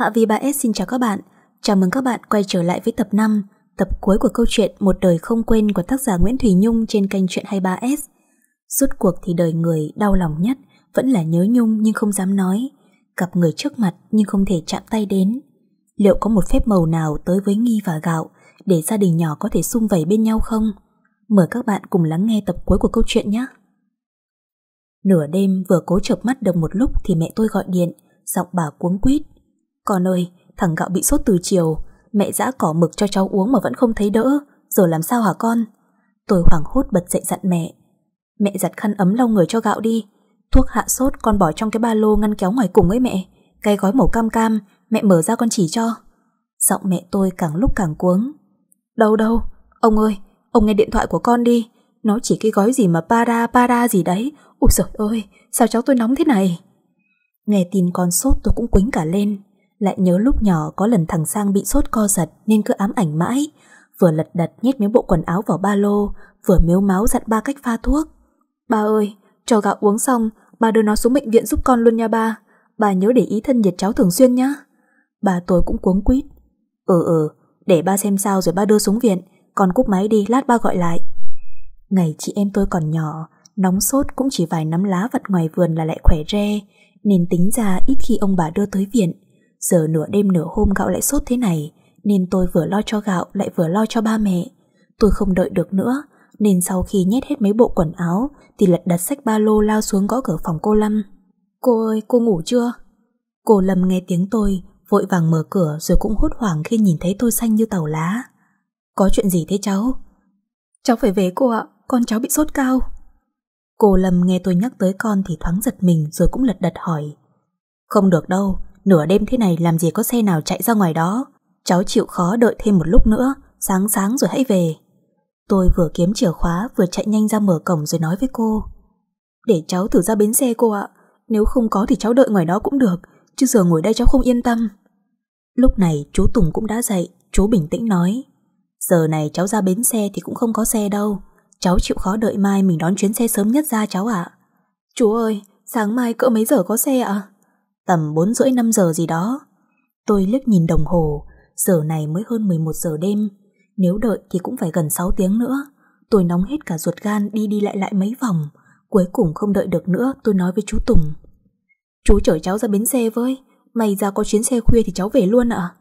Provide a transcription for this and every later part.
Hạ Vi 3S xin chào các bạn. Chào mừng các bạn quay trở lại với tập 5, tập cuối của câu chuyện Một đời không quên của tác giả Nguyễn Thùy Nhung trên kênh Chuyện 23S. Suốt cuộc thì đời người đau lòng nhất vẫn là nhớ Nhung nhưng không dám nói, gặp người trước mặt nhưng không thể chạm tay đến. Liệu có một phép màu nào tới với Nghi và Gạo để gia đình nhỏ có thể sum vầy bên nhau không? Mời các bạn cùng lắng nghe tập cuối của câu chuyện nhé. Nửa đêm vừa cố chợp mắt được một lúc thì mẹ tôi gọi điện, giọng bà cuống quýt con ơi, thằng gạo bị sốt từ chiều, mẹ dã cỏ mực cho cháu uống mà vẫn không thấy đỡ, rồi làm sao hả con? Tôi hoảng hốt bật dậy dặn mẹ. Mẹ giặt khăn ấm lau người cho gạo đi, thuốc hạ sốt con bỏ trong cái ba lô ngăn kéo ngoài cùng ấy mẹ, cái gói màu cam cam, mẹ mở ra con chỉ cho. Giọng mẹ tôi càng lúc càng cuống. Đâu đâu, ông ơi, ông nghe điện thoại của con đi, nó chỉ cái gói gì mà para para gì đấy, ôi trời ơi, sao cháu tôi nóng thế này? Nghe tin con sốt tôi cũng quính cả lên lại nhớ lúc nhỏ có lần thằng Sang bị sốt co giật nên cứ ám ảnh mãi, vừa lật đật nhét miếng bộ quần áo vào ba lô, vừa miếu máu dặn ba cách pha thuốc. Ba ơi, cho gạo uống xong, ba đưa nó xuống bệnh viện giúp con luôn nha ba. Bà nhớ để ý thân nhiệt cháu thường xuyên nhá. Bà tôi cũng cuống quýt. Ừ ừ, để ba xem sao rồi ba đưa xuống viện, con cúp máy đi, lát ba gọi lại. Ngày chị em tôi còn nhỏ, nóng sốt cũng chỉ vài nắm lá vật ngoài vườn là lại khỏe re, nên tính ra ít khi ông bà đưa tới viện. Giờ nửa đêm nửa hôm gạo lại sốt thế này Nên tôi vừa lo cho gạo lại vừa lo cho ba mẹ Tôi không đợi được nữa Nên sau khi nhét hết mấy bộ quần áo Thì lật đặt sách ba lô lao xuống gõ cửa phòng cô Lâm Cô ơi cô ngủ chưa Cô Lâm nghe tiếng tôi Vội vàng mở cửa rồi cũng hốt hoảng Khi nhìn thấy tôi xanh như tàu lá Có chuyện gì thế cháu Cháu phải về cô ạ Con cháu bị sốt cao Cô Lâm nghe tôi nhắc tới con thì thoáng giật mình rồi cũng lật đật hỏi. Không được đâu, nửa đêm thế này làm gì có xe nào chạy ra ngoài đó. Cháu chịu khó đợi thêm một lúc nữa, sáng sáng rồi hãy về. Tôi vừa kiếm chìa khóa vừa chạy nhanh ra mở cổng rồi nói với cô. Để cháu thử ra bến xe cô ạ, nếu không có thì cháu đợi ngoài đó cũng được, chứ giờ ngồi đây cháu không yên tâm. Lúc này chú Tùng cũng đã dậy, chú bình tĩnh nói. Giờ này cháu ra bến xe thì cũng không có xe đâu, cháu chịu khó đợi mai mình đón chuyến xe sớm nhất ra cháu ạ. Chú ơi, sáng mai cỡ mấy giờ có xe ạ? À? tầm 4 rưỡi 5 giờ gì đó. Tôi liếc nhìn đồng hồ, giờ này mới hơn 11 giờ đêm, nếu đợi thì cũng phải gần 6 tiếng nữa. Tôi nóng hết cả ruột gan đi đi lại lại mấy vòng, cuối cùng không đợi được nữa tôi nói với chú Tùng. Chú chở cháu ra bến xe với, mày ra có chuyến xe khuya thì cháu về luôn ạ.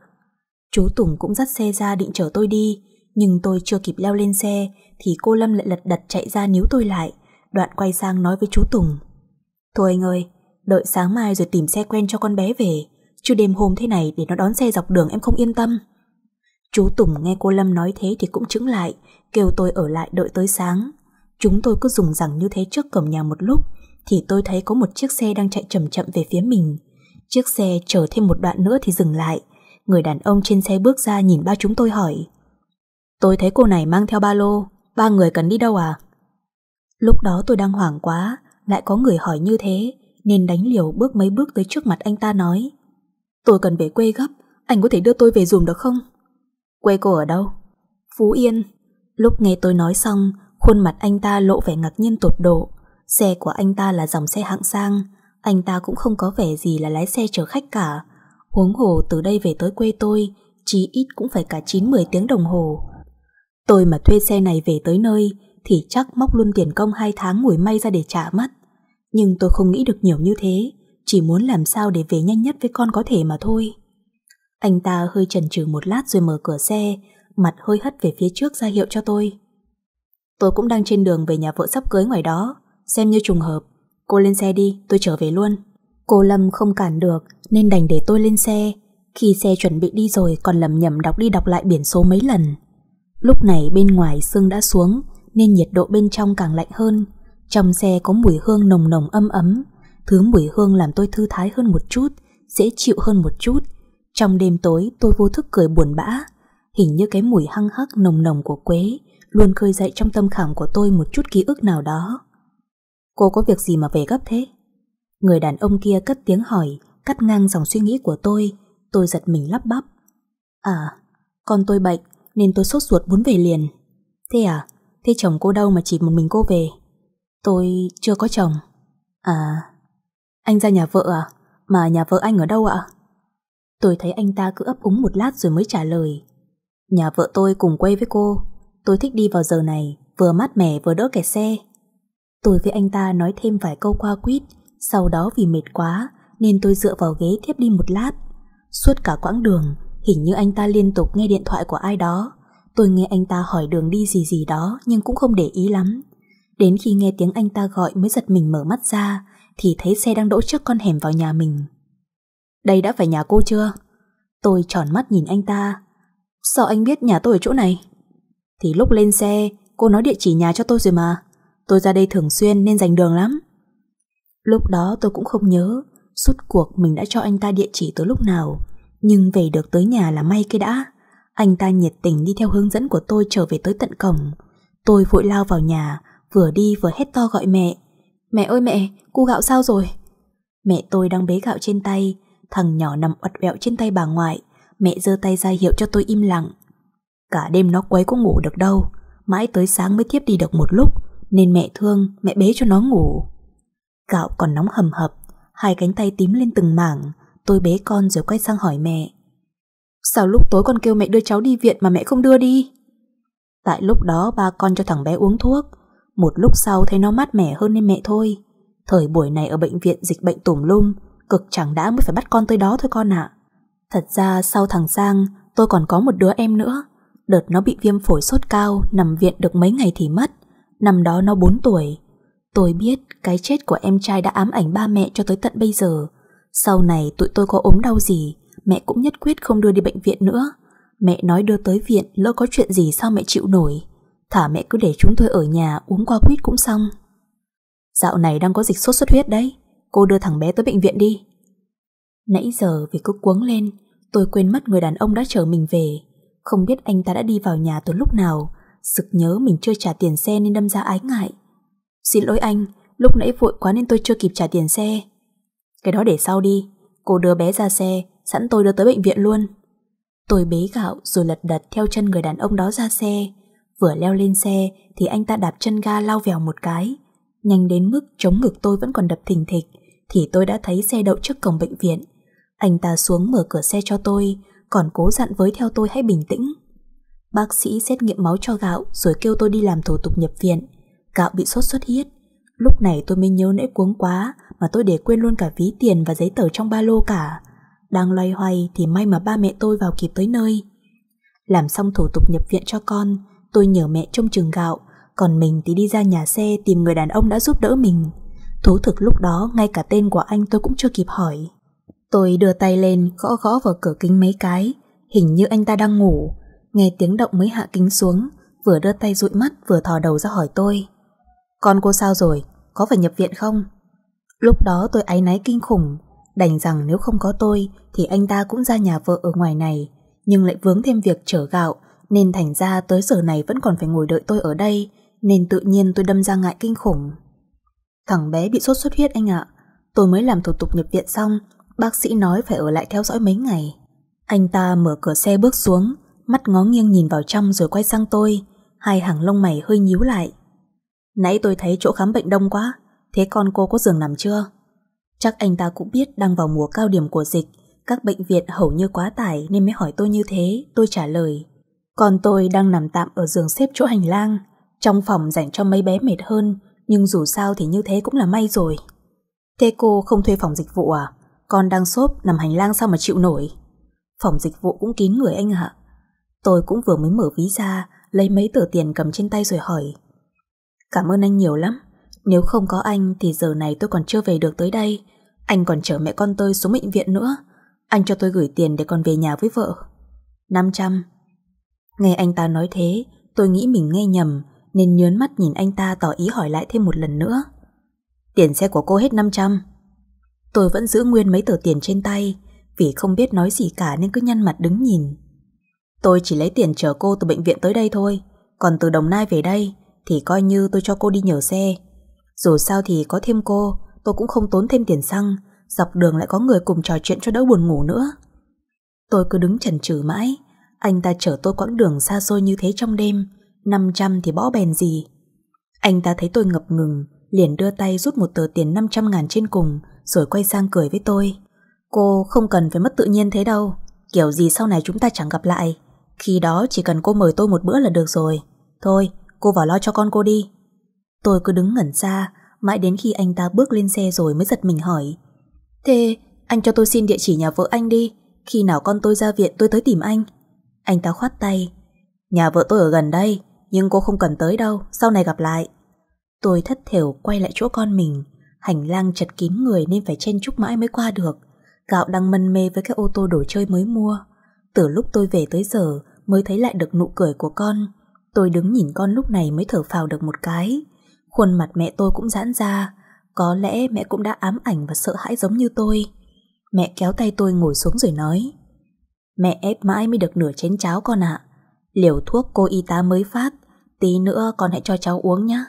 Chú Tùng cũng dắt xe ra định chở tôi đi, nhưng tôi chưa kịp leo lên xe thì cô Lâm lại lật đật chạy ra níu tôi lại, đoạn quay sang nói với chú Tùng. Thôi anh ơi, Đợi sáng mai rồi tìm xe quen cho con bé về Chứ đêm hôm thế này để nó đón xe dọc đường em không yên tâm Chú Tùng nghe cô Lâm nói thế thì cũng chứng lại Kêu tôi ở lại đợi tới sáng Chúng tôi cứ dùng rằng như thế trước cổng nhà một lúc Thì tôi thấy có một chiếc xe đang chạy chậm chậm về phía mình Chiếc xe chờ thêm một đoạn nữa thì dừng lại Người đàn ông trên xe bước ra nhìn ba chúng tôi hỏi Tôi thấy cô này mang theo ba lô Ba người cần đi đâu à? Lúc đó tôi đang hoảng quá Lại có người hỏi như thế nên đánh liều bước mấy bước tới trước mặt anh ta nói Tôi cần về quê gấp, anh có thể đưa tôi về dùm được không? Quê cô ở đâu? Phú Yên Lúc nghe tôi nói xong, khuôn mặt anh ta lộ vẻ ngạc nhiên tột độ Xe của anh ta là dòng xe hạng sang Anh ta cũng không có vẻ gì là lái xe chở khách cả Huống hồ từ đây về tới quê tôi Chí ít cũng phải cả 9-10 tiếng đồng hồ Tôi mà thuê xe này về tới nơi Thì chắc móc luôn tiền công 2 tháng ngồi may ra để trả mất nhưng tôi không nghĩ được nhiều như thế Chỉ muốn làm sao để về nhanh nhất với con có thể mà thôi Anh ta hơi chần chừ một lát rồi mở cửa xe Mặt hơi hất về phía trước ra hiệu cho tôi Tôi cũng đang trên đường về nhà vợ sắp cưới ngoài đó Xem như trùng hợp Cô lên xe đi, tôi trở về luôn Cô Lâm không cản được Nên đành để tôi lên xe Khi xe chuẩn bị đi rồi còn lầm nhầm đọc đi đọc lại biển số mấy lần Lúc này bên ngoài sương đã xuống Nên nhiệt độ bên trong càng lạnh hơn trong xe có mùi hương nồng nồng âm ấm, thứ mùi hương làm tôi thư thái hơn một chút, dễ chịu hơn một chút. Trong đêm tối tôi vô thức cười buồn bã, hình như cái mùi hăng hắc nồng nồng của quế luôn khơi dậy trong tâm khảm của tôi một chút ký ức nào đó. Cô có việc gì mà về gấp thế? Người đàn ông kia cất tiếng hỏi, cắt ngang dòng suy nghĩ của tôi, tôi giật mình lắp bắp. À, con tôi bệnh nên tôi sốt ruột muốn về liền. Thế à, thế chồng cô đâu mà chỉ một mình cô về? Tôi chưa có chồng. À, anh ra nhà vợ à? Mà nhà vợ anh ở đâu ạ? Tôi thấy anh ta cứ ấp úng một lát rồi mới trả lời. Nhà vợ tôi cùng quay với cô. Tôi thích đi vào giờ này, vừa mát mẻ vừa đỡ kẻ xe. Tôi với anh ta nói thêm vài câu qua quýt, sau đó vì mệt quá nên tôi dựa vào ghế thiếp đi một lát. Suốt cả quãng đường, hình như anh ta liên tục nghe điện thoại của ai đó. Tôi nghe anh ta hỏi đường đi gì gì đó nhưng cũng không để ý lắm. Đến khi nghe tiếng anh ta gọi mới giật mình mở mắt ra Thì thấy xe đang đỗ trước con hẻm vào nhà mình Đây đã phải nhà cô chưa? Tôi tròn mắt nhìn anh ta Sao anh biết nhà tôi ở chỗ này? Thì lúc lên xe Cô nói địa chỉ nhà cho tôi rồi mà Tôi ra đây thường xuyên nên dành đường lắm Lúc đó tôi cũng không nhớ Suốt cuộc mình đã cho anh ta địa chỉ tới lúc nào Nhưng về được tới nhà là may cái đã Anh ta nhiệt tình đi theo hướng dẫn của tôi trở về tới tận cổng Tôi vội lao vào nhà vừa đi vừa hét to gọi mẹ. Mẹ ơi mẹ, cu gạo sao rồi? Mẹ tôi đang bế gạo trên tay, thằng nhỏ nằm oặt vẹo trên tay bà ngoại, mẹ giơ tay ra hiệu cho tôi im lặng. Cả đêm nó quấy có ngủ được đâu, mãi tới sáng mới tiếp đi được một lúc, nên mẹ thương, mẹ bế cho nó ngủ. Gạo còn nóng hầm hập, hai cánh tay tím lên từng mảng, tôi bế con rồi quay sang hỏi mẹ. Sao lúc tối con kêu mẹ đưa cháu đi viện mà mẹ không đưa đi? Tại lúc đó ba con cho thằng bé uống thuốc, một lúc sau thấy nó mát mẻ hơn nên mẹ thôi Thời buổi này ở bệnh viện dịch bệnh tùm lum Cực chẳng đã mới phải bắt con tới đó thôi con ạ Thật ra sau thằng Giang Tôi còn có một đứa em nữa Đợt nó bị viêm phổi sốt cao Nằm viện được mấy ngày thì mất Năm đó nó 4 tuổi Tôi biết cái chết của em trai đã ám ảnh ba mẹ cho tới tận bây giờ Sau này tụi tôi có ốm đau gì Mẹ cũng nhất quyết không đưa đi bệnh viện nữa Mẹ nói đưa tới viện lỡ có chuyện gì sao mẹ chịu nổi Thả mẹ cứ để chúng tôi ở nhà uống qua quýt cũng xong Dạo này đang có dịch sốt xuất huyết đấy Cô đưa thằng bé tới bệnh viện đi Nãy giờ vì cứ cuống lên Tôi quên mất người đàn ông đã chờ mình về Không biết anh ta đã đi vào nhà từ lúc nào Sực nhớ mình chưa trả tiền xe nên đâm ra ái ngại Xin lỗi anh Lúc nãy vội quá nên tôi chưa kịp trả tiền xe Cái đó để sau đi Cô đưa bé ra xe Sẵn tôi đưa tới bệnh viện luôn Tôi bế gạo rồi lật đật theo chân người đàn ông đó ra xe Vừa leo lên xe thì anh ta đạp chân ga lao vèo một cái. Nhanh đến mức chống ngực tôi vẫn còn đập thình thịch thì tôi đã thấy xe đậu trước cổng bệnh viện. Anh ta xuống mở cửa xe cho tôi còn cố dặn với theo tôi hãy bình tĩnh. Bác sĩ xét nghiệm máu cho gạo rồi kêu tôi đi làm thủ tục nhập viện. Gạo bị sốt xuất huyết. Lúc này tôi mới nhớ nãy cuống quá mà tôi để quên luôn cả ví tiền và giấy tờ trong ba lô cả. Đang loay hoay thì may mà ba mẹ tôi vào kịp tới nơi. Làm xong thủ tục nhập viện cho con tôi nhờ mẹ trông trường gạo, còn mình thì đi ra nhà xe tìm người đàn ông đã giúp đỡ mình. Thú thực lúc đó ngay cả tên của anh tôi cũng chưa kịp hỏi. Tôi đưa tay lên gõ gõ vào cửa kính mấy cái, hình như anh ta đang ngủ. Nghe tiếng động mới hạ kính xuống, vừa đưa tay dụi mắt vừa thò đầu ra hỏi tôi. Con cô sao rồi, có phải nhập viện không? Lúc đó tôi áy náy kinh khủng, đành rằng nếu không có tôi thì anh ta cũng ra nhà vợ ở ngoài này, nhưng lại vướng thêm việc chở gạo nên thành ra tới giờ này vẫn còn phải ngồi đợi tôi ở đây, nên tự nhiên tôi đâm ra ngại kinh khủng. Thằng bé bị sốt xuất huyết anh ạ, tôi mới làm thủ tục nhập viện xong, bác sĩ nói phải ở lại theo dõi mấy ngày. Anh ta mở cửa xe bước xuống, mắt ngó nghiêng nhìn vào trong rồi quay sang tôi, hai hàng lông mày hơi nhíu lại. Nãy tôi thấy chỗ khám bệnh đông quá, thế con cô có giường nằm chưa? Chắc anh ta cũng biết đang vào mùa cao điểm của dịch, các bệnh viện hầu như quá tải nên mới hỏi tôi như thế, tôi trả lời con tôi đang nằm tạm ở giường xếp chỗ hành lang, trong phòng dành cho mấy bé mệt hơn, nhưng dù sao thì như thế cũng là may rồi. Thế cô không thuê phòng dịch vụ à? Con đang xốp nằm hành lang sao mà chịu nổi? Phòng dịch vụ cũng kín người anh ạ. Tôi cũng vừa mới mở ví ra, lấy mấy tờ tiền cầm trên tay rồi hỏi. Cảm ơn anh nhiều lắm. Nếu không có anh thì giờ này tôi còn chưa về được tới đây. Anh còn chở mẹ con tôi xuống bệnh viện nữa. Anh cho tôi gửi tiền để còn về nhà với vợ. 500, Nghe anh ta nói thế, tôi nghĩ mình nghe nhầm, nên nhớn mắt nhìn anh ta tỏ ý hỏi lại thêm một lần nữa. Tiền xe của cô hết 500. Tôi vẫn giữ nguyên mấy tờ tiền trên tay, vì không biết nói gì cả nên cứ nhăn mặt đứng nhìn. Tôi chỉ lấy tiền chở cô từ bệnh viện tới đây thôi, còn từ Đồng Nai về đây thì coi như tôi cho cô đi nhờ xe. Dù sao thì có thêm cô, tôi cũng không tốn thêm tiền xăng, dọc đường lại có người cùng trò chuyện cho đỡ buồn ngủ nữa. Tôi cứ đứng chần chừ mãi, anh ta chở tôi quãng đường xa xôi như thế trong đêm 500 thì bỏ bèn gì Anh ta thấy tôi ngập ngừng Liền đưa tay rút một tờ tiền 500 ngàn trên cùng Rồi quay sang cười với tôi Cô không cần phải mất tự nhiên thế đâu Kiểu gì sau này chúng ta chẳng gặp lại Khi đó chỉ cần cô mời tôi một bữa là được rồi Thôi cô vào lo cho con cô đi Tôi cứ đứng ngẩn ra Mãi đến khi anh ta bước lên xe rồi mới giật mình hỏi Thế anh cho tôi xin địa chỉ nhà vợ anh đi Khi nào con tôi ra viện tôi tới tìm anh anh ta khoát tay Nhà vợ tôi ở gần đây Nhưng cô không cần tới đâu Sau này gặp lại Tôi thất thểu quay lại chỗ con mình Hành lang chật kín người nên phải chen chúc mãi mới qua được Gạo đang mân mê với cái ô tô đồ chơi mới mua Từ lúc tôi về tới giờ Mới thấy lại được nụ cười của con Tôi đứng nhìn con lúc này mới thở phào được một cái Khuôn mặt mẹ tôi cũng giãn ra Có lẽ mẹ cũng đã ám ảnh và sợ hãi giống như tôi Mẹ kéo tay tôi ngồi xuống rồi nói Mẹ ép mãi mới được nửa chén cháo con ạ. À. Liều thuốc cô y tá mới phát, tí nữa con hãy cho cháu uống nhé.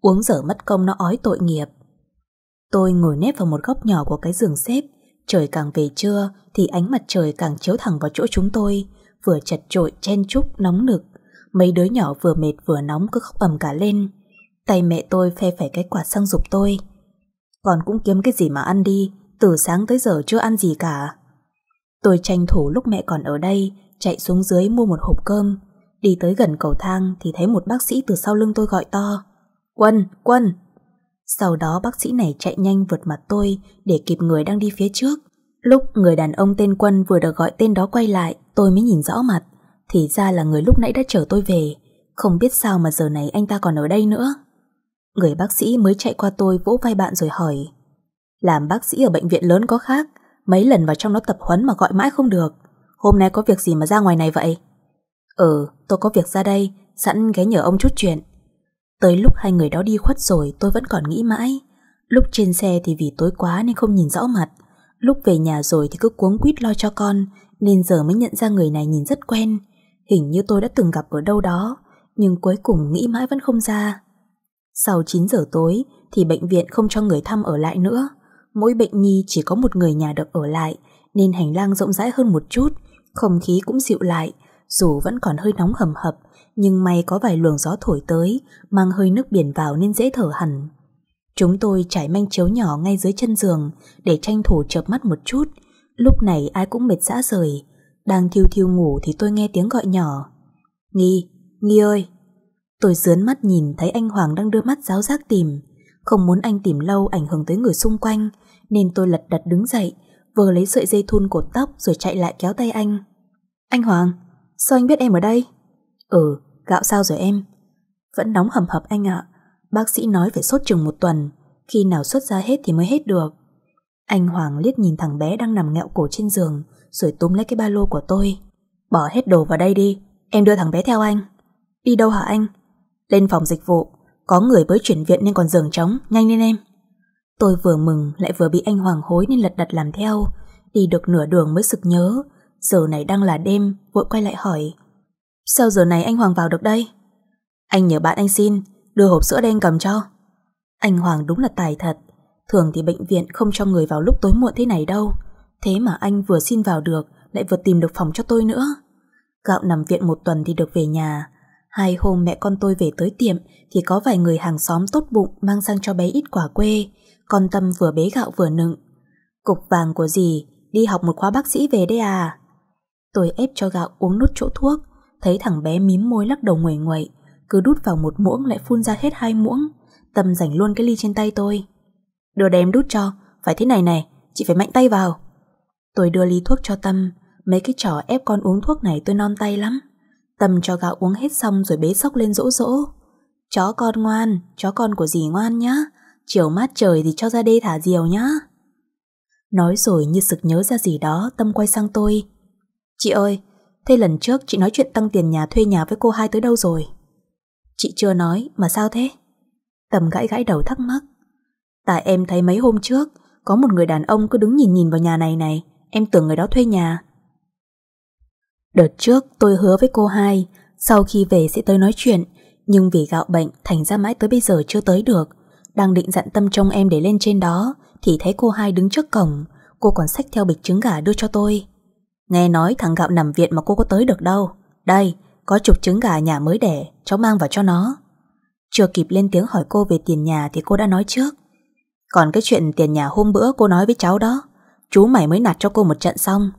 Uống dở mất công nó ói tội nghiệp. Tôi ngồi nép vào một góc nhỏ của cái giường xếp. Trời càng về trưa thì ánh mặt trời càng chiếu thẳng vào chỗ chúng tôi, vừa chật trội chen chúc nóng nực. Mấy đứa nhỏ vừa mệt vừa nóng cứ khóc ầm cả lên. Tay mẹ tôi phe phải cái quạt sang dục tôi. Con cũng kiếm cái gì mà ăn đi, từ sáng tới giờ chưa ăn gì cả. Tôi tranh thủ lúc mẹ còn ở đây, chạy xuống dưới mua một hộp cơm. Đi tới gần cầu thang thì thấy một bác sĩ từ sau lưng tôi gọi to. Quân, Quân! Sau đó bác sĩ này chạy nhanh vượt mặt tôi để kịp người đang đi phía trước. Lúc người đàn ông tên Quân vừa được gọi tên đó quay lại, tôi mới nhìn rõ mặt. Thì ra là người lúc nãy đã chở tôi về. Không biết sao mà giờ này anh ta còn ở đây nữa. Người bác sĩ mới chạy qua tôi vỗ vai bạn rồi hỏi. Làm bác sĩ ở bệnh viện lớn có khác, Mấy lần vào trong nó tập huấn mà gọi mãi không được Hôm nay có việc gì mà ra ngoài này vậy Ừ tôi có việc ra đây Sẵn ghé nhờ ông chút chuyện Tới lúc hai người đó đi khuất rồi tôi vẫn còn nghĩ mãi Lúc trên xe thì vì tối quá nên không nhìn rõ mặt Lúc về nhà rồi thì cứ cuống quýt lo cho con Nên giờ mới nhận ra người này nhìn rất quen Hình như tôi đã từng gặp ở đâu đó Nhưng cuối cùng nghĩ mãi vẫn không ra Sau 9 giờ tối thì bệnh viện không cho người thăm ở lại nữa mỗi bệnh nhi chỉ có một người nhà được ở lại, nên hành lang rộng rãi hơn một chút, không khí cũng dịu lại, dù vẫn còn hơi nóng hầm hập, nhưng may có vài luồng gió thổi tới, mang hơi nước biển vào nên dễ thở hẳn. Chúng tôi trải manh chiếu nhỏ ngay dưới chân giường để tranh thủ chợp mắt một chút. Lúc này ai cũng mệt dã rời. Đang thiêu thiêu ngủ thì tôi nghe tiếng gọi nhỏ. Nghi, Nghi ơi! Tôi dướn mắt nhìn thấy anh Hoàng đang đưa mắt giáo giác tìm. Không muốn anh tìm lâu ảnh hưởng tới người xung quanh, nên tôi lật đật đứng dậy, vừa lấy sợi dây thun cột tóc rồi chạy lại kéo tay anh. Anh Hoàng, sao anh biết em ở đây? Ừ, gạo sao rồi em? Vẫn nóng hầm hập anh ạ. Bác sĩ nói phải sốt chừng một tuần, khi nào xuất ra hết thì mới hết được. Anh Hoàng liếc nhìn thằng bé đang nằm ngẹo cổ trên giường, rồi túm lấy cái ba lô của tôi. Bỏ hết đồ vào đây đi, em đưa thằng bé theo anh. Đi đâu hả anh? Lên phòng dịch vụ, có người mới chuyển viện nên còn giường trống Nhanh lên em Tôi vừa mừng lại vừa bị anh hoàng hối nên lật đật làm theo Đi được nửa đường mới sực nhớ Giờ này đang là đêm Vội quay lại hỏi Sao giờ này anh Hoàng vào được đây Anh nhờ bạn anh xin Đưa hộp sữa đen cầm cho Anh Hoàng đúng là tài thật Thường thì bệnh viện không cho người vào lúc tối muộn thế này đâu Thế mà anh vừa xin vào được Lại vừa tìm được phòng cho tôi nữa Gạo nằm viện một tuần thì được về nhà Hai hôm mẹ con tôi về tới tiệm thì có vài người hàng xóm tốt bụng mang sang cho bé ít quả quê. Con Tâm vừa bế gạo vừa nựng. Cục vàng của gì? đi học một khóa bác sĩ về đây à? Tôi ép cho gạo uống nốt chỗ thuốc, thấy thằng bé mím môi lắc đầu nguẩy nguẩy, cứ đút vào một muỗng lại phun ra hết hai muỗng. Tâm rảnh luôn cái ly trên tay tôi. Đưa đây đút cho, phải thế này này, chị phải mạnh tay vào. Tôi đưa ly thuốc cho Tâm, mấy cái trò ép con uống thuốc này tôi non tay lắm. Tâm cho gạo uống hết xong rồi bế sóc lên dỗ dỗ. Chó con ngoan, chó con của dì ngoan nhá. Chiều mát trời thì cho ra đê thả diều nhá. Nói rồi như sực nhớ ra gì đó, Tâm quay sang tôi. Chị ơi, thế lần trước chị nói chuyện tăng tiền nhà thuê nhà với cô hai tới đâu rồi? Chị chưa nói, mà sao thế? Tâm gãi gãi đầu thắc mắc. Tại em thấy mấy hôm trước, có một người đàn ông cứ đứng nhìn nhìn vào nhà này này, em tưởng người đó thuê nhà. Đợt trước tôi hứa với cô hai Sau khi về sẽ tới nói chuyện Nhưng vì gạo bệnh thành ra mãi tới bây giờ chưa tới được Đang định dặn tâm trong em để lên trên đó Thì thấy cô hai đứng trước cổng Cô còn xách theo bịch trứng gà đưa cho tôi Nghe nói thằng gạo nằm viện mà cô có tới được đâu Đây Có chục trứng gà nhà mới đẻ Cháu mang vào cho nó Chưa kịp lên tiếng hỏi cô về tiền nhà Thì cô đã nói trước Còn cái chuyện tiền nhà hôm bữa cô nói với cháu đó Chú mày mới nạt cho cô một trận xong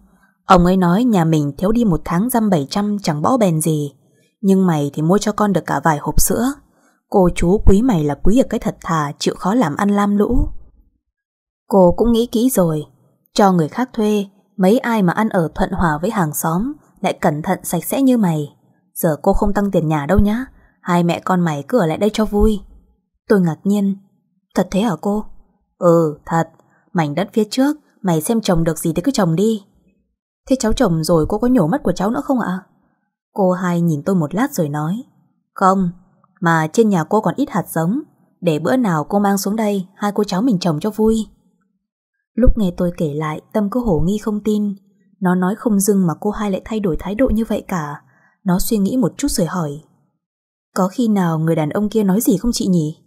Ông ấy nói nhà mình thiếu đi một tháng răm bảy trăm chẳng bỏ bền gì. Nhưng mày thì mua cho con được cả vài hộp sữa. Cô chú quý mày là quý ở cái thật thà, chịu khó làm ăn lam lũ. Cô cũng nghĩ kỹ rồi. Cho người khác thuê, mấy ai mà ăn ở thuận hòa với hàng xóm, lại cẩn thận sạch sẽ như mày. Giờ cô không tăng tiền nhà đâu nhá. Hai mẹ con mày cứ ở lại đây cho vui. Tôi ngạc nhiên. Thật thế hả cô? Ừ, thật. Mảnh đất phía trước, mày xem trồng được gì thì cứ trồng đi. Thế cháu chồng rồi cô có nhổ mắt của cháu nữa không ạ? Cô hai nhìn tôi một lát rồi nói Không, mà trên nhà cô còn ít hạt giống Để bữa nào cô mang xuống đây Hai cô cháu mình trồng cho vui Lúc nghe tôi kể lại Tâm cứ hổ nghi không tin Nó nói không dưng mà cô hai lại thay đổi thái độ như vậy cả Nó suy nghĩ một chút rồi hỏi Có khi nào người đàn ông kia nói gì không chị nhỉ?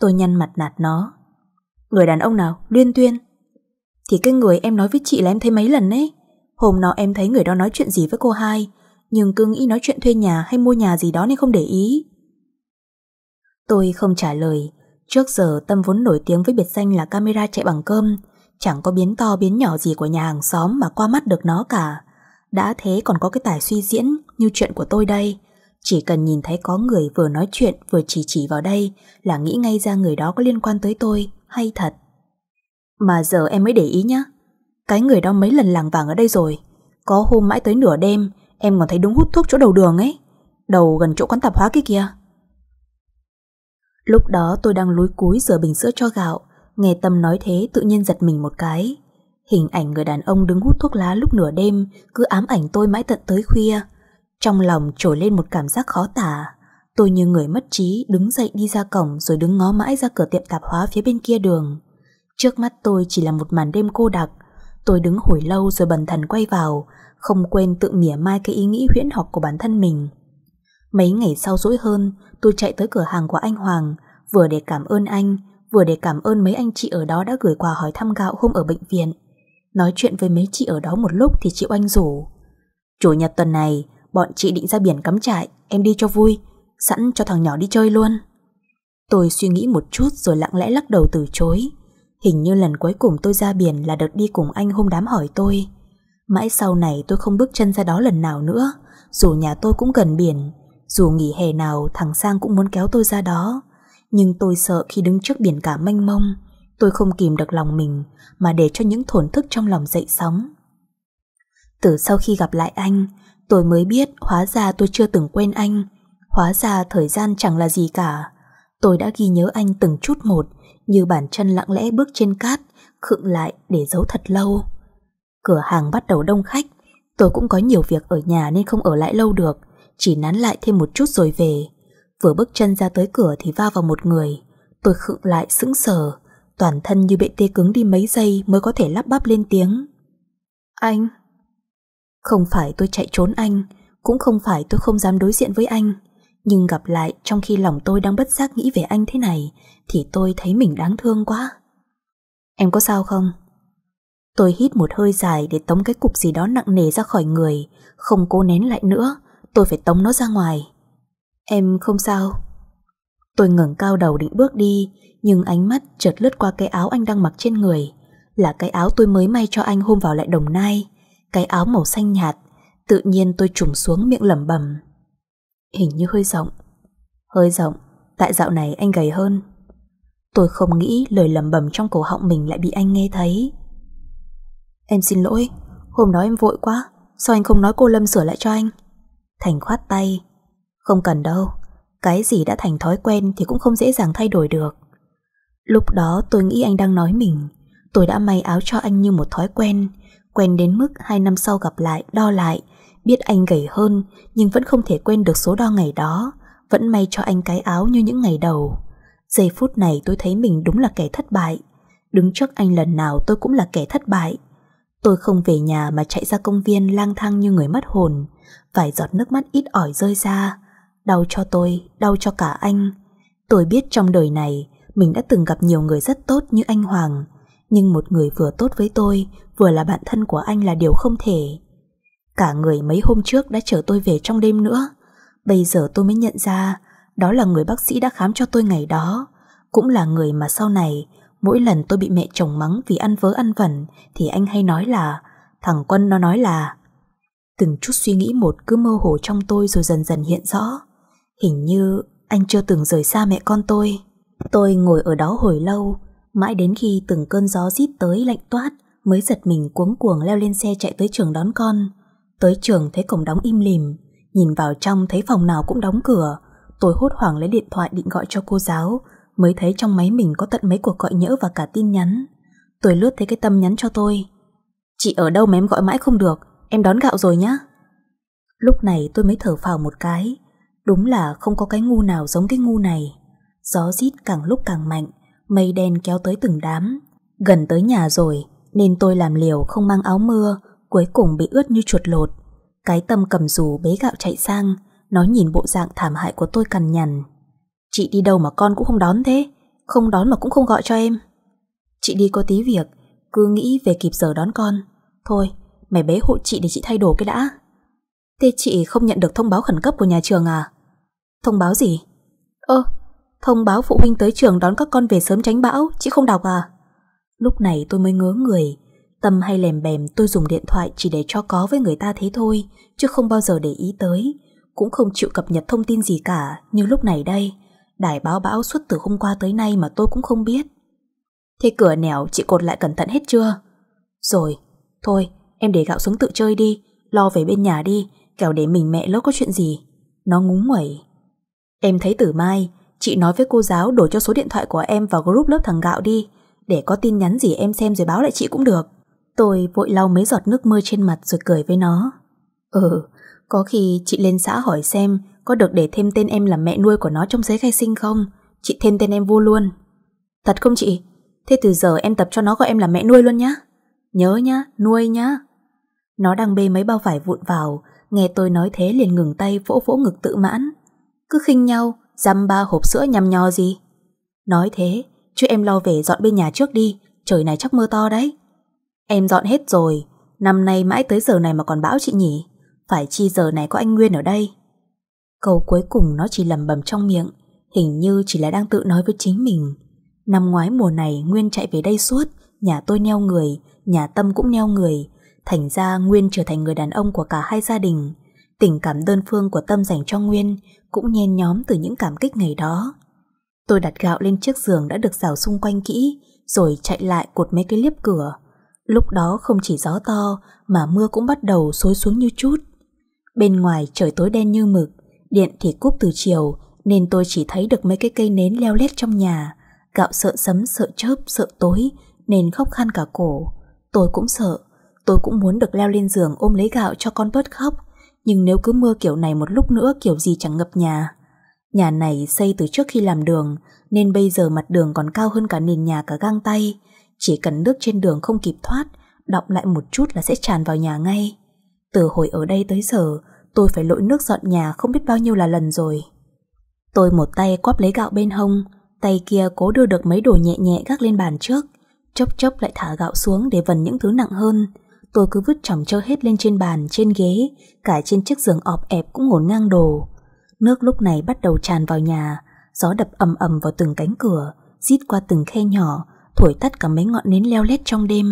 Tôi nhăn mặt nạt nó Người đàn ông nào? Luyên tuyên Thì cái người em nói với chị là em thấy mấy lần ấy Hôm nọ em thấy người đó nói chuyện gì với cô hai, nhưng cứ nghĩ nói chuyện thuê nhà hay mua nhà gì đó nên không để ý. Tôi không trả lời. Trước giờ Tâm vốn nổi tiếng với biệt danh là camera chạy bằng cơm. Chẳng có biến to biến nhỏ gì của nhà hàng xóm mà qua mắt được nó cả. Đã thế còn có cái tài suy diễn như chuyện của tôi đây. Chỉ cần nhìn thấy có người vừa nói chuyện vừa chỉ chỉ vào đây là nghĩ ngay ra người đó có liên quan tới tôi hay thật. Mà giờ em mới để ý nhá, cái người đó mấy lần làng vàng ở đây rồi Có hôm mãi tới nửa đêm Em còn thấy đúng hút thuốc chỗ đầu đường ấy Đầu gần chỗ quán tạp hóa kia kìa Lúc đó tôi đang lúi cúi rửa bình sữa cho gạo Nghe Tâm nói thế tự nhiên giật mình một cái Hình ảnh người đàn ông đứng hút thuốc lá lúc nửa đêm Cứ ám ảnh tôi mãi tận tới khuya Trong lòng trồi lên một cảm giác khó tả Tôi như người mất trí đứng dậy đi ra cổng rồi đứng ngó mãi ra cửa tiệm tạp hóa phía bên kia đường. Trước mắt tôi chỉ là một màn đêm cô đặc, Tôi đứng hồi lâu rồi bần thần quay vào, không quên tự mỉa mai cái ý nghĩ huyễn học của bản thân mình. Mấy ngày sau dỗi hơn, tôi chạy tới cửa hàng của anh Hoàng, vừa để cảm ơn anh, vừa để cảm ơn mấy anh chị ở đó đã gửi quà hỏi thăm gạo hôm ở bệnh viện. Nói chuyện với mấy chị ở đó một lúc thì chị Oanh rủ. Chủ nhật tuần này, bọn chị định ra biển cắm trại, em đi cho vui, sẵn cho thằng nhỏ đi chơi luôn. Tôi suy nghĩ một chút rồi lặng lẽ lắc đầu từ chối. Hình như lần cuối cùng tôi ra biển là đợt đi cùng anh hôm đám hỏi tôi. Mãi sau này tôi không bước chân ra đó lần nào nữa, dù nhà tôi cũng gần biển, dù nghỉ hè nào thằng Sang cũng muốn kéo tôi ra đó. Nhưng tôi sợ khi đứng trước biển cả mênh mông, tôi không kìm được lòng mình mà để cho những thổn thức trong lòng dậy sóng. Từ sau khi gặp lại anh, tôi mới biết hóa ra tôi chưa từng quên anh, hóa ra thời gian chẳng là gì cả. Tôi đã ghi nhớ anh từng chút một, như bàn chân lặng lẽ bước trên cát, khựng lại để giấu thật lâu. Cửa hàng bắt đầu đông khách, tôi cũng có nhiều việc ở nhà nên không ở lại lâu được, chỉ nán lại thêm một chút rồi về. Vừa bước chân ra tới cửa thì va vào một người, tôi khựng lại sững sờ, toàn thân như bị tê cứng đi mấy giây mới có thể lắp bắp lên tiếng. Anh! Không phải tôi chạy trốn anh, cũng không phải tôi không dám đối diện với anh, nhưng gặp lại trong khi lòng tôi đang bất giác nghĩ về anh thế này Thì tôi thấy mình đáng thương quá Em có sao không? Tôi hít một hơi dài để tống cái cục gì đó nặng nề ra khỏi người Không cố nén lại nữa Tôi phải tống nó ra ngoài Em không sao Tôi ngẩng cao đầu định bước đi Nhưng ánh mắt chợt lướt qua cái áo anh đang mặc trên người Là cái áo tôi mới may cho anh hôm vào lại Đồng Nai Cái áo màu xanh nhạt Tự nhiên tôi trùng xuống miệng lẩm bẩm Hình như hơi rộng Hơi rộng, tại dạo này anh gầy hơn Tôi không nghĩ lời lầm bầm trong cổ họng mình lại bị anh nghe thấy Em xin lỗi, hôm đó em vội quá Sao anh không nói cô Lâm sửa lại cho anh Thành khoát tay Không cần đâu, cái gì đã thành thói quen thì cũng không dễ dàng thay đổi được Lúc đó tôi nghĩ anh đang nói mình Tôi đã may áo cho anh như một thói quen Quen đến mức hai năm sau gặp lại, đo lại Biết anh gầy hơn nhưng vẫn không thể quên được số đo ngày đó Vẫn may cho anh cái áo như những ngày đầu Giây phút này tôi thấy mình đúng là kẻ thất bại Đứng trước anh lần nào tôi cũng là kẻ thất bại Tôi không về nhà mà chạy ra công viên lang thang như người mất hồn Vài giọt nước mắt ít ỏi rơi ra Đau cho tôi, đau cho cả anh Tôi biết trong đời này Mình đã từng gặp nhiều người rất tốt như anh Hoàng Nhưng một người vừa tốt với tôi Vừa là bạn thân của anh là điều không thể Cả người mấy hôm trước đã chở tôi về trong đêm nữa Bây giờ tôi mới nhận ra Đó là người bác sĩ đã khám cho tôi ngày đó Cũng là người mà sau này Mỗi lần tôi bị mẹ chồng mắng vì ăn vớ ăn vẩn Thì anh hay nói là Thằng Quân nó nói là Từng chút suy nghĩ một cứ mơ hồ trong tôi rồi dần dần hiện rõ Hình như anh chưa từng rời xa mẹ con tôi Tôi ngồi ở đó hồi lâu Mãi đến khi từng cơn gió rít tới lạnh toát Mới giật mình cuống cuồng leo lên xe chạy tới trường đón con Tới trường thấy cổng đóng im lìm, nhìn vào trong thấy phòng nào cũng đóng cửa. Tôi hốt hoảng lấy điện thoại định gọi cho cô giáo, mới thấy trong máy mình có tận mấy cuộc gọi nhỡ và cả tin nhắn. Tôi lướt thấy cái tâm nhắn cho tôi. Chị ở đâu mà em gọi mãi không được, em đón gạo rồi nhá. Lúc này tôi mới thở phào một cái, đúng là không có cái ngu nào giống cái ngu này. Gió rít càng lúc càng mạnh, mây đen kéo tới từng đám. Gần tới nhà rồi, nên tôi làm liều không mang áo mưa, cuối cùng bị ướt như chuột lột. Cái tâm cầm dù bế gạo chạy sang, nó nhìn bộ dạng thảm hại của tôi cằn nhằn. Chị đi đâu mà con cũng không đón thế, không đón mà cũng không gọi cho em. Chị đi có tí việc, cứ nghĩ về kịp giờ đón con. Thôi, mày bế hộ chị để chị thay đồ cái đã. Thế chị không nhận được thông báo khẩn cấp của nhà trường à? Thông báo gì? Ơ, thông báo phụ huynh tới trường đón các con về sớm tránh bão, chị không đọc à? Lúc này tôi mới ngớ người, Tâm hay lèm bèm tôi dùng điện thoại chỉ để cho có với người ta thế thôi, chứ không bao giờ để ý tới. Cũng không chịu cập nhật thông tin gì cả, như lúc này đây. Đài báo bão suốt từ hôm qua tới nay mà tôi cũng không biết. Thế cửa nẻo chị cột lại cẩn thận hết chưa? Rồi, thôi, em để gạo xuống tự chơi đi, lo về bên nhà đi, kẻo để mình mẹ lỡ có chuyện gì. Nó ngúng nguẩy. Em thấy tử mai, chị nói với cô giáo đổi cho số điện thoại của em vào group lớp thằng gạo đi, để có tin nhắn gì em xem rồi báo lại chị cũng được. Tôi vội lau mấy giọt nước mưa trên mặt rồi cười với nó. Ừ, có khi chị lên xã hỏi xem có được để thêm tên em là mẹ nuôi của nó trong giấy khai sinh không? Chị thêm tên em vô luôn. Thật không chị? Thế từ giờ em tập cho nó gọi em là mẹ nuôi luôn nhá. Nhớ nhá, nuôi nhá. Nó đang bê mấy bao vải vụn vào, nghe tôi nói thế liền ngừng tay vỗ vỗ ngực tự mãn. Cứ khinh nhau, dăm ba hộp sữa nhằm nhò gì. Nói thế, chứ em lo về dọn bên nhà trước đi, trời này chắc mưa to đấy. Em dọn hết rồi, năm nay mãi tới giờ này mà còn bão chị nhỉ? Phải chi giờ này có anh Nguyên ở đây? Câu cuối cùng nó chỉ lầm bầm trong miệng, hình như chỉ là đang tự nói với chính mình. Năm ngoái mùa này Nguyên chạy về đây suốt, nhà tôi neo người, nhà Tâm cũng neo người. Thành ra Nguyên trở thành người đàn ông của cả hai gia đình. Tình cảm đơn phương của Tâm dành cho Nguyên cũng nhen nhóm từ những cảm kích ngày đó. Tôi đặt gạo lên chiếc giường đã được rào xung quanh kỹ, rồi chạy lại cột mấy cái liếp cửa. Lúc đó không chỉ gió to mà mưa cũng bắt đầu xối xuống như chút. Bên ngoài trời tối đen như mực, điện thì cúp từ chiều nên tôi chỉ thấy được mấy cái cây nến leo lét trong nhà. Gạo sợ sấm, sợ chớp, sợ tối nên khóc khăn cả cổ. Tôi cũng sợ, tôi cũng muốn được leo lên giường ôm lấy gạo cho con bớt khóc. Nhưng nếu cứ mưa kiểu này một lúc nữa kiểu gì chẳng ngập nhà. Nhà này xây từ trước khi làm đường nên bây giờ mặt đường còn cao hơn cả nền nhà cả gang tay chỉ cần nước trên đường không kịp thoát, đọng lại một chút là sẽ tràn vào nhà ngay. Từ hồi ở đây tới giờ, tôi phải lội nước dọn nhà không biết bao nhiêu là lần rồi. Tôi một tay quắp lấy gạo bên hông, tay kia cố đưa được mấy đồ nhẹ nhẹ gác lên bàn trước, chốc chốc lại thả gạo xuống để vần những thứ nặng hơn. Tôi cứ vứt chỏng trơ hết lên trên bàn, trên ghế, cả trên chiếc giường ọp ẹp cũng ngổn ngang đồ. Nước lúc này bắt đầu tràn vào nhà, gió đập ầm ầm vào từng cánh cửa, rít qua từng khe nhỏ, thổi tắt cả mấy ngọn nến leo lét trong đêm.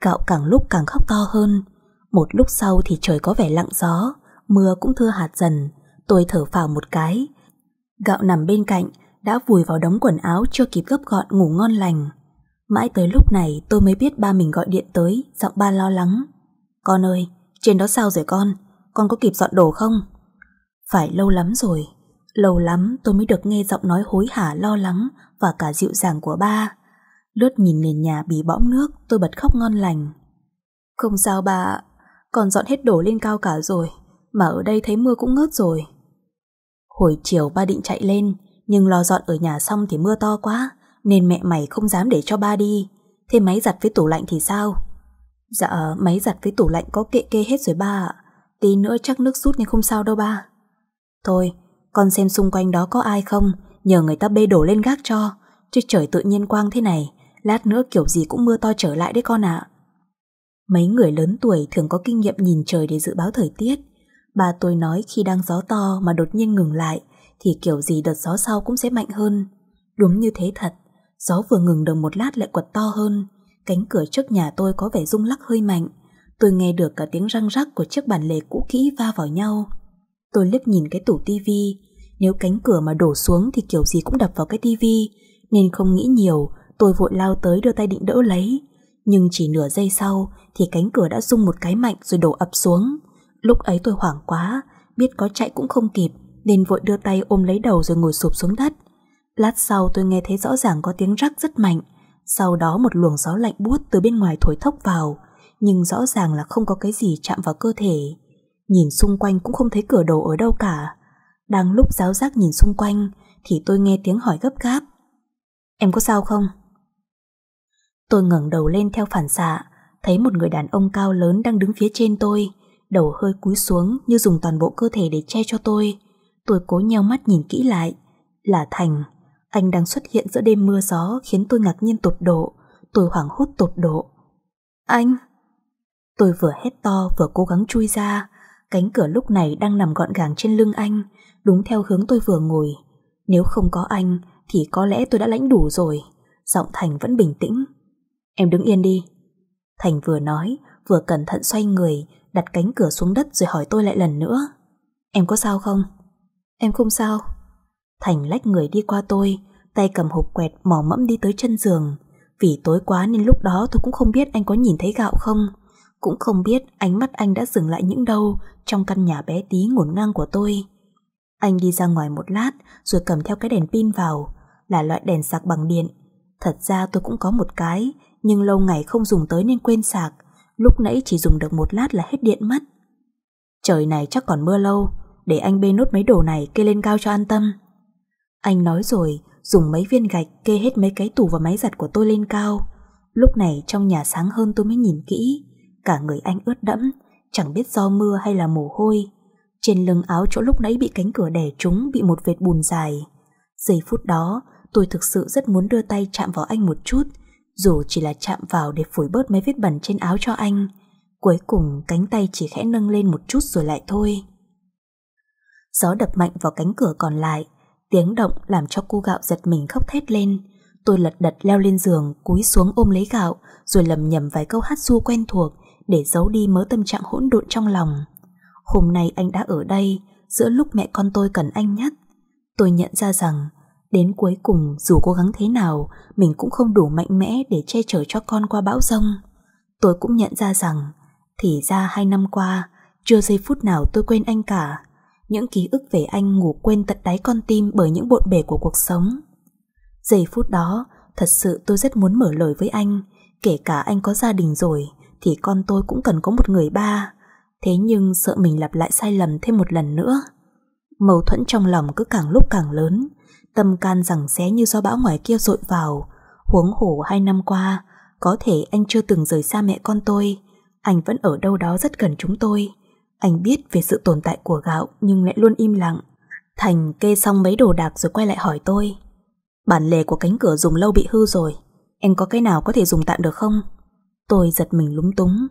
Cạo càng lúc càng khóc to hơn. Một lúc sau thì trời có vẻ lặng gió, mưa cũng thưa hạt dần. Tôi thở phào một cái. Gạo nằm bên cạnh, đã vùi vào đống quần áo chưa kịp gấp gọn ngủ ngon lành. Mãi tới lúc này tôi mới biết ba mình gọi điện tới, giọng ba lo lắng. Con ơi, trên đó sao rồi con? Con có kịp dọn đồ không? Phải lâu lắm rồi, lâu lắm tôi mới được nghe giọng nói hối hả lo lắng và cả dịu dàng của ba. Lướt nhìn nền nhà bị bõm nước Tôi bật khóc ngon lành Không sao bà Còn dọn hết đổ lên cao cả rồi Mà ở đây thấy mưa cũng ngớt rồi Hồi chiều ba định chạy lên Nhưng lo dọn ở nhà xong thì mưa to quá Nên mẹ mày không dám để cho ba đi Thế máy giặt với tủ lạnh thì sao Dạ máy giặt với tủ lạnh có kệ kê hết rồi ba ạ Tí nữa chắc nước rút nên không sao đâu ba Thôi con xem xung quanh đó có ai không Nhờ người ta bê đổ lên gác cho Chứ trời tự nhiên quang thế này Lát nữa kiểu gì cũng mưa to trở lại đấy con ạ à. Mấy người lớn tuổi thường có kinh nghiệm nhìn trời để dự báo thời tiết Bà tôi nói khi đang gió to mà đột nhiên ngừng lại Thì kiểu gì đợt gió sau cũng sẽ mạnh hơn Đúng như thế thật Gió vừa ngừng được một lát lại quật to hơn Cánh cửa trước nhà tôi có vẻ rung lắc hơi mạnh Tôi nghe được cả tiếng răng rắc của chiếc bàn lề cũ kỹ va vào nhau Tôi liếc nhìn cái tủ tivi Nếu cánh cửa mà đổ xuống thì kiểu gì cũng đập vào cái tivi Nên không nghĩ nhiều Tôi vội lao tới đưa tay định đỡ lấy Nhưng chỉ nửa giây sau Thì cánh cửa đã rung một cái mạnh rồi đổ ập xuống Lúc ấy tôi hoảng quá Biết có chạy cũng không kịp Nên vội đưa tay ôm lấy đầu rồi ngồi sụp xuống đất Lát sau tôi nghe thấy rõ ràng có tiếng rắc rất mạnh Sau đó một luồng gió lạnh buốt từ bên ngoài thổi thốc vào Nhưng rõ ràng là không có cái gì chạm vào cơ thể Nhìn xung quanh cũng không thấy cửa đầu ở đâu cả Đang lúc giáo giác nhìn xung quanh Thì tôi nghe tiếng hỏi gấp gáp Em có sao không? Tôi ngẩng đầu lên theo phản xạ, thấy một người đàn ông cao lớn đang đứng phía trên tôi, đầu hơi cúi xuống như dùng toàn bộ cơ thể để che cho tôi. Tôi cố nheo mắt nhìn kỹ lại. Là Thành, anh đang xuất hiện giữa đêm mưa gió khiến tôi ngạc nhiên tột độ. Tôi hoảng hốt tột độ. Anh! Tôi vừa hét to vừa cố gắng chui ra. Cánh cửa lúc này đang nằm gọn gàng trên lưng anh, đúng theo hướng tôi vừa ngồi. Nếu không có anh, thì có lẽ tôi đã lãnh đủ rồi. Giọng Thành vẫn bình tĩnh. Em đứng yên đi. Thành vừa nói, vừa cẩn thận xoay người, đặt cánh cửa xuống đất rồi hỏi tôi lại lần nữa. Em có sao không? Em không sao. Thành lách người đi qua tôi, tay cầm hộp quẹt mỏ mẫm đi tới chân giường. Vì tối quá nên lúc đó tôi cũng không biết anh có nhìn thấy gạo không. Cũng không biết ánh mắt anh đã dừng lại những đâu trong căn nhà bé tí ngổn ngang của tôi. Anh đi ra ngoài một lát rồi cầm theo cái đèn pin vào, là loại đèn sạc bằng điện. Thật ra tôi cũng có một cái, nhưng lâu ngày không dùng tới nên quên sạc, lúc nãy chỉ dùng được một lát là hết điện mất. Trời này chắc còn mưa lâu, để anh bê nốt mấy đồ này kê lên cao cho an tâm. Anh nói rồi, dùng mấy viên gạch kê hết mấy cái tủ và máy giặt của tôi lên cao. Lúc này trong nhà sáng hơn tôi mới nhìn kỹ, cả người anh ướt đẫm, chẳng biết do mưa hay là mồ hôi. Trên lưng áo chỗ lúc nãy bị cánh cửa đè trúng bị một vệt bùn dài. Giây phút đó, tôi thực sự rất muốn đưa tay chạm vào anh một chút dù chỉ là chạm vào để phủi bớt mấy vết bẩn trên áo cho anh. Cuối cùng cánh tay chỉ khẽ nâng lên một chút rồi lại thôi. Gió đập mạnh vào cánh cửa còn lại, tiếng động làm cho cu gạo giật mình khóc thét lên. Tôi lật đật leo lên giường, cúi xuống ôm lấy gạo, rồi lầm nhầm vài câu hát du quen thuộc để giấu đi mớ tâm trạng hỗn độn trong lòng. Hôm nay anh đã ở đây, giữa lúc mẹ con tôi cần anh nhất Tôi nhận ra rằng Đến cuối cùng dù cố gắng thế nào Mình cũng không đủ mạnh mẽ để che chở cho con qua bão rông Tôi cũng nhận ra rằng Thì ra hai năm qua Chưa giây phút nào tôi quên anh cả Những ký ức về anh ngủ quên tận đáy con tim Bởi những bộn bề của cuộc sống Giây phút đó Thật sự tôi rất muốn mở lời với anh Kể cả anh có gia đình rồi Thì con tôi cũng cần có một người ba Thế nhưng sợ mình lặp lại sai lầm thêm một lần nữa Mâu thuẫn trong lòng cứ càng lúc càng lớn Tâm can rằng xé như do bão ngoài kia dội vào Huống hổ hai năm qua Có thể anh chưa từng rời xa mẹ con tôi Anh vẫn ở đâu đó rất gần chúng tôi Anh biết về sự tồn tại của gạo Nhưng lại luôn im lặng Thành kê xong mấy đồ đạc rồi quay lại hỏi tôi Bản lề của cánh cửa dùng lâu bị hư rồi Em có cái nào có thể dùng tạm được không? Tôi giật mình lúng túng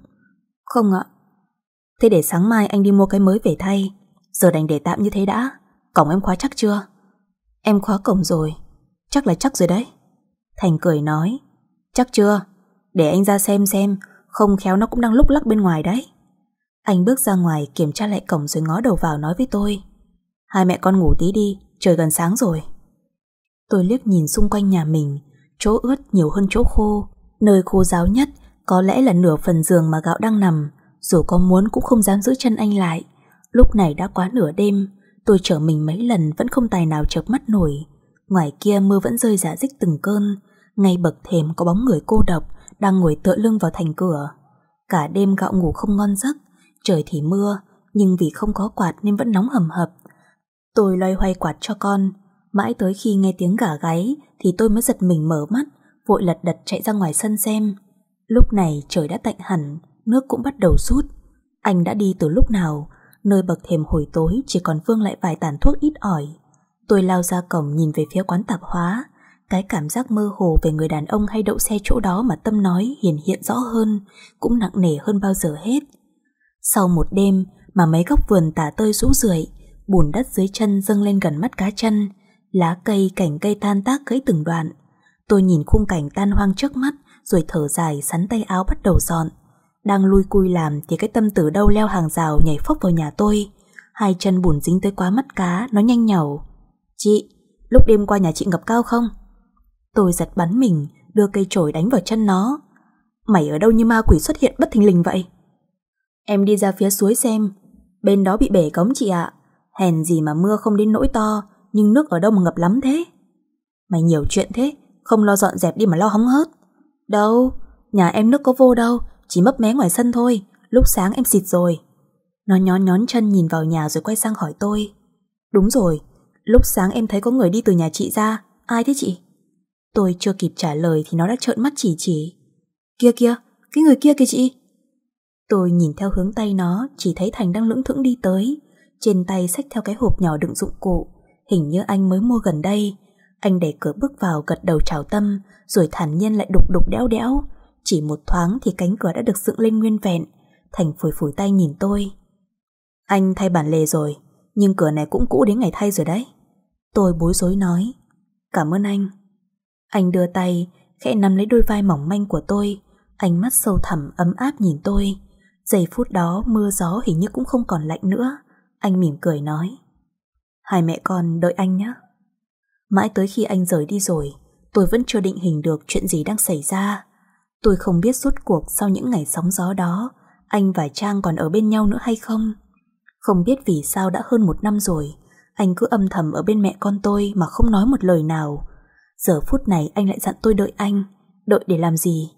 Không ạ Thế để sáng mai anh đi mua cái mới về thay Giờ đành để tạm như thế đã Cổng em khóa chắc chưa? Em khóa cổng rồi Chắc là chắc rồi đấy Thành cười nói Chắc chưa Để anh ra xem xem Không khéo nó cũng đang lúc lắc bên ngoài đấy Anh bước ra ngoài kiểm tra lại cổng rồi ngó đầu vào nói với tôi Hai mẹ con ngủ tí đi Trời gần sáng rồi Tôi liếc nhìn xung quanh nhà mình Chỗ ướt nhiều hơn chỗ khô Nơi khô ráo nhất Có lẽ là nửa phần giường mà gạo đang nằm Dù có muốn cũng không dám giữ chân anh lại Lúc này đã quá nửa đêm Tôi trở mình mấy lần vẫn không tài nào chợp mắt nổi. Ngoài kia mưa vẫn rơi giả dích từng cơn, ngay bậc thềm có bóng người cô độc đang ngồi tựa lưng vào thành cửa. Cả đêm gạo ngủ không ngon giấc, trời thì mưa, nhưng vì không có quạt nên vẫn nóng hầm hập. Tôi loay hoay quạt cho con, mãi tới khi nghe tiếng gà gáy thì tôi mới giật mình mở mắt, vội lật đật chạy ra ngoài sân xem. Lúc này trời đã tạnh hẳn, nước cũng bắt đầu rút. Anh đã đi từ lúc nào nơi bậc thềm hồi tối chỉ còn vương lại vài tàn thuốc ít ỏi. Tôi lao ra cổng nhìn về phía quán tạp hóa, cái cảm giác mơ hồ về người đàn ông hay đậu xe chỗ đó mà Tâm nói hiển hiện rõ hơn, cũng nặng nề hơn bao giờ hết. Sau một đêm mà mấy góc vườn tả tơi rũ rượi, bùn đất dưới chân dâng lên gần mắt cá chân, lá cây cảnh cây tan tác gãy từng đoạn. Tôi nhìn khung cảnh tan hoang trước mắt rồi thở dài sắn tay áo bắt đầu dọn. Đang lui cui làm thì cái tâm tử đâu leo hàng rào nhảy phốc vào nhà tôi. Hai chân bùn dính tới quá mắt cá, nó nhanh nhẩu. Chị, lúc đêm qua nhà chị ngập cao không? Tôi giật bắn mình, đưa cây chổi đánh vào chân nó. Mày ở đâu như ma quỷ xuất hiện bất thình lình vậy? Em đi ra phía suối xem, bên đó bị bể cống chị ạ. À. Hèn gì mà mưa không đến nỗi to, nhưng nước ở đâu mà ngập lắm thế? Mày nhiều chuyện thế, không lo dọn dẹp đi mà lo hóng hớt. Đâu, nhà em nước có vô đâu, chỉ mấp mé ngoài sân thôi, lúc sáng em xịt rồi. Nó nhón nhón chân nhìn vào nhà rồi quay sang hỏi tôi. Đúng rồi, lúc sáng em thấy có người đi từ nhà chị ra, ai thế chị? Tôi chưa kịp trả lời thì nó đã trợn mắt chỉ chỉ. Kia kia, cái người kia kìa chị. Tôi nhìn theo hướng tay nó, chỉ thấy Thành đang lững thững đi tới. Trên tay xách theo cái hộp nhỏ đựng dụng cụ, hình như anh mới mua gần đây. Anh đẩy cửa bước vào gật đầu chào tâm, rồi thản nhiên lại đục đục đẽo đẽo, chỉ một thoáng thì cánh cửa đã được dựng lên nguyên vẹn Thành phủi phủi tay nhìn tôi Anh thay bản lề rồi Nhưng cửa này cũng cũ đến ngày thay rồi đấy Tôi bối rối nói Cảm ơn anh Anh đưa tay khẽ nắm lấy đôi vai mỏng manh của tôi Ánh mắt sâu thẳm ấm áp nhìn tôi Giây phút đó mưa gió hình như cũng không còn lạnh nữa Anh mỉm cười nói Hai mẹ con đợi anh nhé Mãi tới khi anh rời đi rồi Tôi vẫn chưa định hình được chuyện gì đang xảy ra Tôi không biết suốt cuộc sau những ngày sóng gió đó, anh và Trang còn ở bên nhau nữa hay không. Không biết vì sao đã hơn một năm rồi, anh cứ âm thầm ở bên mẹ con tôi mà không nói một lời nào. Giờ phút này anh lại dặn tôi đợi anh, đợi để làm gì?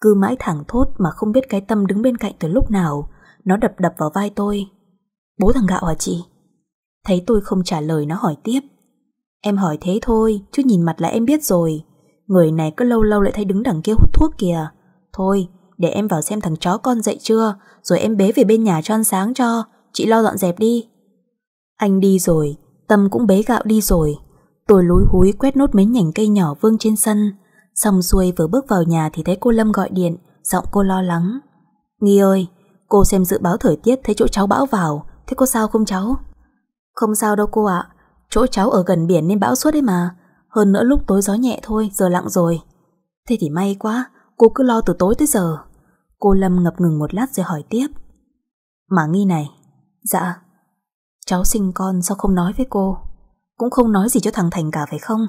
Cứ mãi thẳng thốt mà không biết cái tâm đứng bên cạnh từ lúc nào, nó đập đập vào vai tôi. Bố thằng gạo hả chị? Thấy tôi không trả lời nó hỏi tiếp. Em hỏi thế thôi, chứ nhìn mặt là em biết rồi. Người này cứ lâu lâu lại thấy đứng đằng kia hút thuốc kìa Thôi để em vào xem thằng chó con dậy chưa Rồi em bế về bên nhà cho ăn sáng cho Chị lo dọn dẹp đi Anh đi rồi Tâm cũng bế gạo đi rồi Tôi lúi húi quét nốt mấy nhành cây nhỏ vương trên sân Xong xuôi vừa bước vào nhà Thì thấy cô Lâm gọi điện Giọng cô lo lắng Nghi ơi Cô xem dự báo thời tiết thấy chỗ cháu bão vào Thế có sao không cháu Không sao đâu cô ạ Chỗ cháu ở gần biển nên bão suốt đấy mà hơn nữa lúc tối gió nhẹ thôi Giờ lặng rồi Thế thì may quá Cô cứ lo từ tối tới giờ Cô Lâm ngập ngừng một lát rồi hỏi tiếp Mà nghi này Dạ Cháu sinh con sao không nói với cô Cũng không nói gì cho thằng Thành cả phải không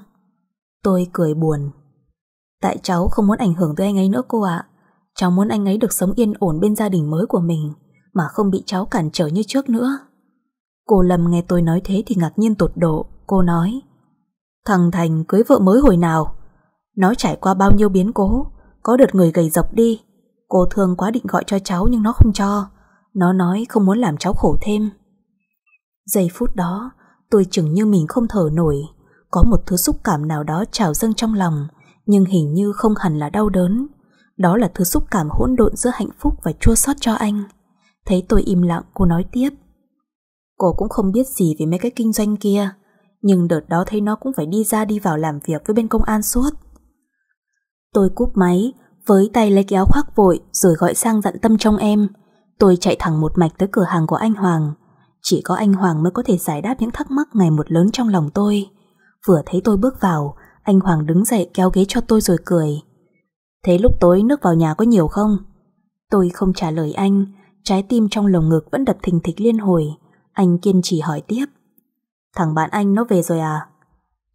Tôi cười buồn Tại cháu không muốn ảnh hưởng tới anh ấy nữa cô ạ Cháu muốn anh ấy được sống yên ổn bên gia đình mới của mình Mà không bị cháu cản trở như trước nữa Cô Lâm nghe tôi nói thế thì ngạc nhiên tột độ Cô nói Thằng Thành cưới vợ mới hồi nào Nó trải qua bao nhiêu biến cố Có đợt người gầy dọc đi Cô thương quá định gọi cho cháu nhưng nó không cho Nó nói không muốn làm cháu khổ thêm Giây phút đó Tôi chừng như mình không thở nổi Có một thứ xúc cảm nào đó trào dâng trong lòng Nhưng hình như không hẳn là đau đớn Đó là thứ xúc cảm hỗn độn giữa hạnh phúc và chua xót cho anh Thấy tôi im lặng cô nói tiếp Cô cũng không biết gì về mấy cái kinh doanh kia nhưng đợt đó thấy nó cũng phải đi ra đi vào làm việc với bên công an suốt. Tôi cúp máy, với tay lấy cái áo khoác vội rồi gọi sang dặn tâm trong em. Tôi chạy thẳng một mạch tới cửa hàng của anh Hoàng. Chỉ có anh Hoàng mới có thể giải đáp những thắc mắc ngày một lớn trong lòng tôi. Vừa thấy tôi bước vào, anh Hoàng đứng dậy kéo ghế cho tôi rồi cười. Thế lúc tối nước vào nhà có nhiều không? Tôi không trả lời anh, trái tim trong lồng ngực vẫn đập thình thịch liên hồi. Anh kiên trì hỏi tiếp. Thằng bạn anh nó về rồi à?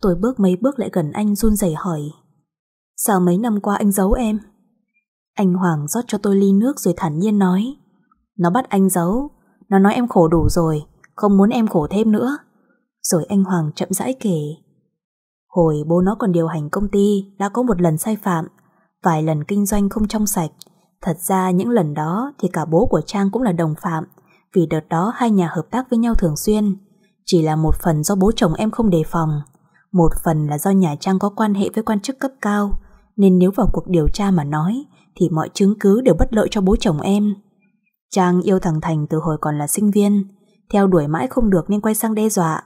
Tôi bước mấy bước lại gần anh run rẩy hỏi. Sao mấy năm qua anh giấu em? Anh Hoàng rót cho tôi ly nước rồi thản nhiên nói. Nó bắt anh giấu, nó nói em khổ đủ rồi, không muốn em khổ thêm nữa. Rồi anh Hoàng chậm rãi kể. Hồi bố nó còn điều hành công ty đã có một lần sai phạm, vài lần kinh doanh không trong sạch. Thật ra những lần đó thì cả bố của Trang cũng là đồng phạm, vì đợt đó hai nhà hợp tác với nhau thường xuyên chỉ là một phần do bố chồng em không đề phòng, một phần là do nhà Trang có quan hệ với quan chức cấp cao, nên nếu vào cuộc điều tra mà nói, thì mọi chứng cứ đều bất lợi cho bố chồng em. Trang yêu thằng Thành từ hồi còn là sinh viên, theo đuổi mãi không được nên quay sang đe dọa,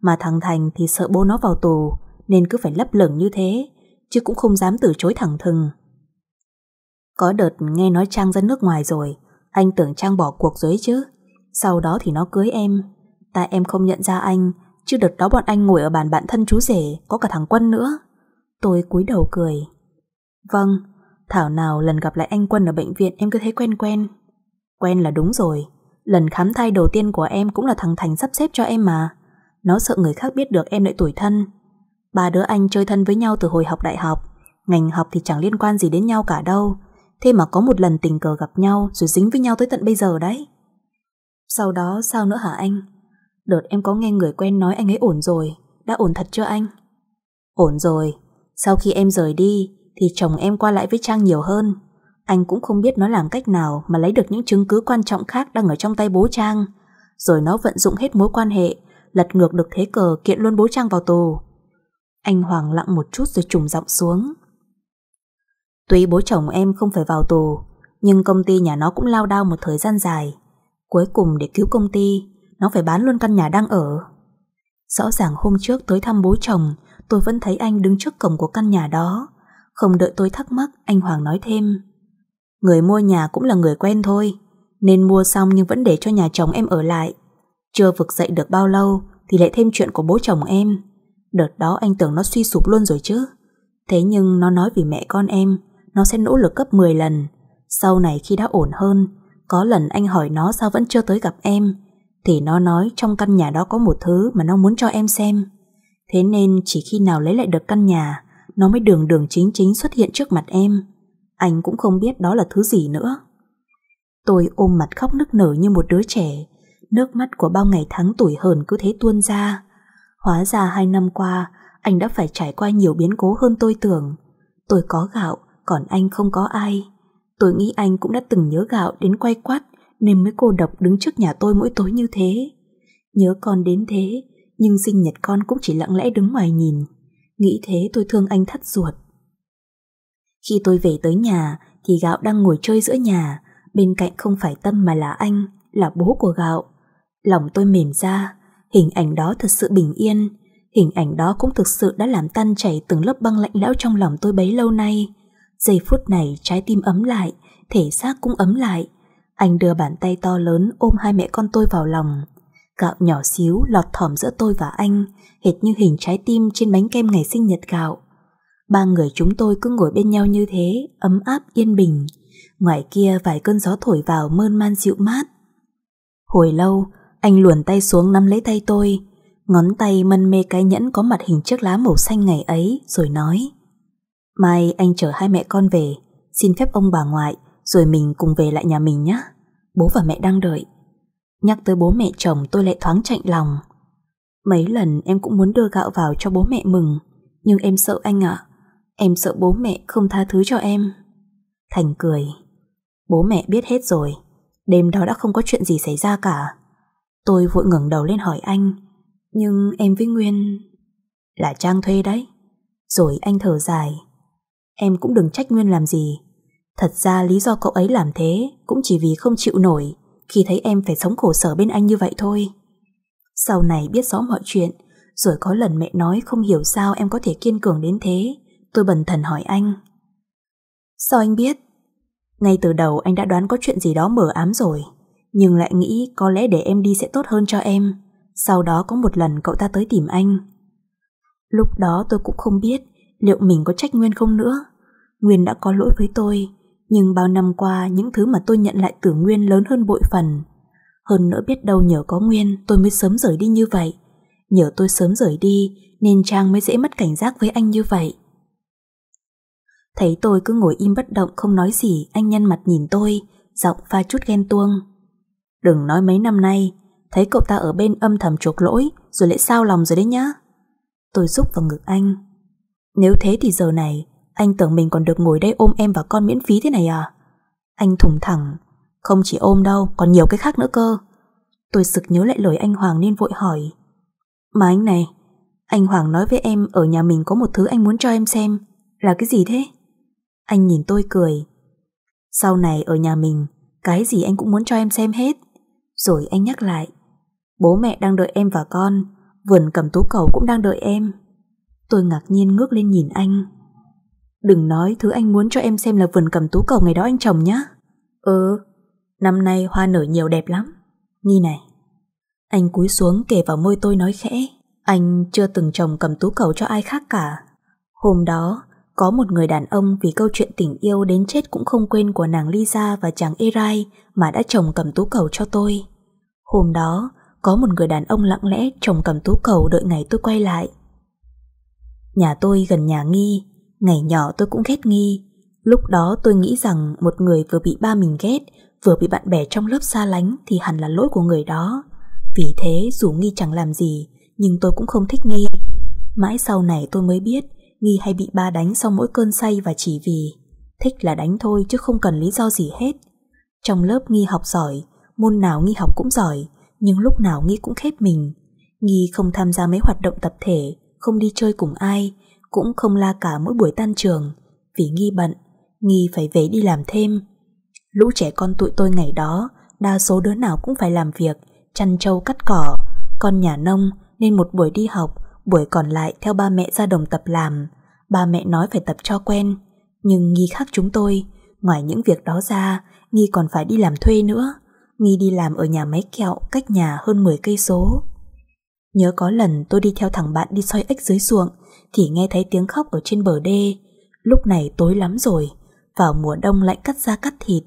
mà thằng Thành thì sợ bố nó vào tù, nên cứ phải lấp lửng như thế, chứ cũng không dám từ chối thẳng thừng. Có đợt nghe nói Trang ra nước ngoài rồi, anh tưởng Trang bỏ cuộc rồi chứ, sau đó thì nó cưới em, ta em không nhận ra anh, chứ đợt đó bọn anh ngồi ở bàn bạn thân chú rể, có cả thằng Quân nữa. Tôi cúi đầu cười. Vâng, thảo nào lần gặp lại anh Quân ở bệnh viện em cứ thấy quen quen. Quen là đúng rồi, lần khám thai đầu tiên của em cũng là thằng Thành sắp xếp cho em mà. Nó sợ người khác biết được em lại tuổi thân. Ba đứa anh chơi thân với nhau từ hồi học đại học, ngành học thì chẳng liên quan gì đến nhau cả đâu. Thế mà có một lần tình cờ gặp nhau rồi dính với nhau tới tận bây giờ đấy. Sau đó sao nữa hả anh? Đợt em có nghe người quen nói anh ấy ổn rồi Đã ổn thật chưa anh? Ổn rồi Sau khi em rời đi Thì chồng em qua lại với Trang nhiều hơn Anh cũng không biết nó làm cách nào Mà lấy được những chứng cứ quan trọng khác Đang ở trong tay bố Trang Rồi nó vận dụng hết mối quan hệ Lật ngược được thế cờ kiện luôn bố Trang vào tù Anh Hoàng lặng một chút rồi trùng giọng xuống Tuy bố chồng em không phải vào tù Nhưng công ty nhà nó cũng lao đao một thời gian dài Cuối cùng để cứu công ty nó phải bán luôn căn nhà đang ở. Rõ ràng hôm trước tới thăm bố chồng, tôi vẫn thấy anh đứng trước cổng của căn nhà đó. Không đợi tôi thắc mắc, anh Hoàng nói thêm. Người mua nhà cũng là người quen thôi, nên mua xong nhưng vẫn để cho nhà chồng em ở lại. Chưa vực dậy được bao lâu thì lại thêm chuyện của bố chồng em. Đợt đó anh tưởng nó suy sụp luôn rồi chứ. Thế nhưng nó nói vì mẹ con em, nó sẽ nỗ lực gấp 10 lần. Sau này khi đã ổn hơn, có lần anh hỏi nó sao vẫn chưa tới gặp em, thì nó nói trong căn nhà đó có một thứ mà nó muốn cho em xem. Thế nên chỉ khi nào lấy lại được căn nhà, nó mới đường đường chính chính xuất hiện trước mặt em. Anh cũng không biết đó là thứ gì nữa. Tôi ôm mặt khóc nức nở như một đứa trẻ, nước mắt của bao ngày tháng tuổi hờn cứ thế tuôn ra. Hóa ra hai năm qua, anh đã phải trải qua nhiều biến cố hơn tôi tưởng. Tôi có gạo, còn anh không có ai. Tôi nghĩ anh cũng đã từng nhớ gạo đến quay quát nên mới cô độc đứng trước nhà tôi mỗi tối như thế. Nhớ con đến thế, nhưng sinh nhật con cũng chỉ lặng lẽ đứng ngoài nhìn. Nghĩ thế tôi thương anh thắt ruột. Khi tôi về tới nhà, thì gạo đang ngồi chơi giữa nhà, bên cạnh không phải Tâm mà là anh, là bố của gạo. Lòng tôi mềm ra, hình ảnh đó thật sự bình yên, hình ảnh đó cũng thực sự đã làm tan chảy từng lớp băng lạnh lẽo trong lòng tôi bấy lâu nay. Giây phút này trái tim ấm lại, thể xác cũng ấm lại, anh đưa bàn tay to lớn ôm hai mẹ con tôi vào lòng. Gạo nhỏ xíu lọt thỏm giữa tôi và anh, hệt như hình trái tim trên bánh kem ngày sinh nhật gạo. Ba người chúng tôi cứ ngồi bên nhau như thế, ấm áp yên bình. Ngoài kia vài cơn gió thổi vào mơn man dịu mát. Hồi lâu, anh luồn tay xuống nắm lấy tay tôi, ngón tay mân mê cái nhẫn có mặt hình chiếc lá màu xanh ngày ấy rồi nói Mai anh chở hai mẹ con về, xin phép ông bà ngoại rồi mình cùng về lại nhà mình nhé. Bố và mẹ đang đợi. Nhắc tới bố mẹ chồng tôi lại thoáng chạnh lòng. Mấy lần em cũng muốn đưa gạo vào cho bố mẹ mừng, nhưng em sợ anh ạ. Em sợ bố mẹ không tha thứ cho em. Thành cười. Bố mẹ biết hết rồi, đêm đó đã không có chuyện gì xảy ra cả. Tôi vội ngẩng đầu lên hỏi anh, nhưng em với Nguyên... Là Trang thuê đấy. Rồi anh thở dài. Em cũng đừng trách Nguyên làm gì, Thật ra lý do cậu ấy làm thế cũng chỉ vì không chịu nổi khi thấy em phải sống khổ sở bên anh như vậy thôi. Sau này biết rõ mọi chuyện, rồi có lần mẹ nói không hiểu sao em có thể kiên cường đến thế, tôi bần thần hỏi anh. Sao anh biết? Ngay từ đầu anh đã đoán có chuyện gì đó mờ ám rồi, nhưng lại nghĩ có lẽ để em đi sẽ tốt hơn cho em. Sau đó có một lần cậu ta tới tìm anh. Lúc đó tôi cũng không biết liệu mình có trách Nguyên không nữa. Nguyên đã có lỗi với tôi, nhưng bao năm qua những thứ mà tôi nhận lại từ Nguyên lớn hơn bội phần. Hơn nữa biết đâu nhờ có Nguyên tôi mới sớm rời đi như vậy. Nhờ tôi sớm rời đi nên Trang mới dễ mất cảnh giác với anh như vậy. Thấy tôi cứ ngồi im bất động không nói gì, anh nhăn mặt nhìn tôi, giọng pha chút ghen tuông. Đừng nói mấy năm nay, thấy cậu ta ở bên âm thầm chuộc lỗi rồi lại sao lòng rồi đấy nhá. Tôi rúc vào ngực anh. Nếu thế thì giờ này anh tưởng mình còn được ngồi đây ôm em và con miễn phí thế này à Anh thủng thẳng Không chỉ ôm đâu Còn nhiều cái khác nữa cơ Tôi sực nhớ lại lời anh Hoàng nên vội hỏi Mà anh này Anh Hoàng nói với em ở nhà mình có một thứ anh muốn cho em xem Là cái gì thế Anh nhìn tôi cười Sau này ở nhà mình Cái gì anh cũng muốn cho em xem hết Rồi anh nhắc lại Bố mẹ đang đợi em và con Vườn cầm tú cầu cũng đang đợi em Tôi ngạc nhiên ngước lên nhìn anh Đừng nói thứ anh muốn cho em xem là vườn cầm tú cầu ngày đó anh trồng nhá. Ừ, năm nay hoa nở nhiều đẹp lắm. Nghi này. Anh cúi xuống kề vào môi tôi nói khẽ. Anh chưa từng trồng cầm tú cầu cho ai khác cả. Hôm đó, có một người đàn ông vì câu chuyện tình yêu đến chết cũng không quên của nàng Lisa và chàng Erai mà đã trồng cầm tú cầu cho tôi. Hôm đó, có một người đàn ông lặng lẽ trồng cầm tú cầu đợi ngày tôi quay lại. Nhà tôi gần nhà Nghi, Ngày nhỏ tôi cũng ghét nghi Lúc đó tôi nghĩ rằng một người vừa bị ba mình ghét Vừa bị bạn bè trong lớp xa lánh Thì hẳn là lỗi của người đó Vì thế dù nghi chẳng làm gì Nhưng tôi cũng không thích nghi Mãi sau này tôi mới biết Nghi hay bị ba đánh sau mỗi cơn say và chỉ vì Thích là đánh thôi chứ không cần lý do gì hết Trong lớp Nghi học giỏi Môn nào Nghi học cũng giỏi Nhưng lúc nào Nghi cũng khép mình Nghi không tham gia mấy hoạt động tập thể Không đi chơi cùng ai cũng không la cả mỗi buổi tan trường vì Nghi bận, Nghi phải về đi làm thêm. Lũ trẻ con tụi tôi ngày đó, đa số đứa nào cũng phải làm việc, chăn trâu cắt cỏ, con nhà nông nên một buổi đi học, buổi còn lại theo ba mẹ ra đồng tập làm. Ba mẹ nói phải tập cho quen, nhưng Nghi khác chúng tôi, ngoài những việc đó ra, Nghi còn phải đi làm thuê nữa. Nghi đi làm ở nhà máy kẹo cách nhà hơn 10 cây số. Nhớ có lần tôi đi theo thằng bạn đi soi ếch dưới ruộng, thì nghe thấy tiếng khóc ở trên bờ đê. Lúc này tối lắm rồi, vào mùa đông lạnh cắt da cắt thịt.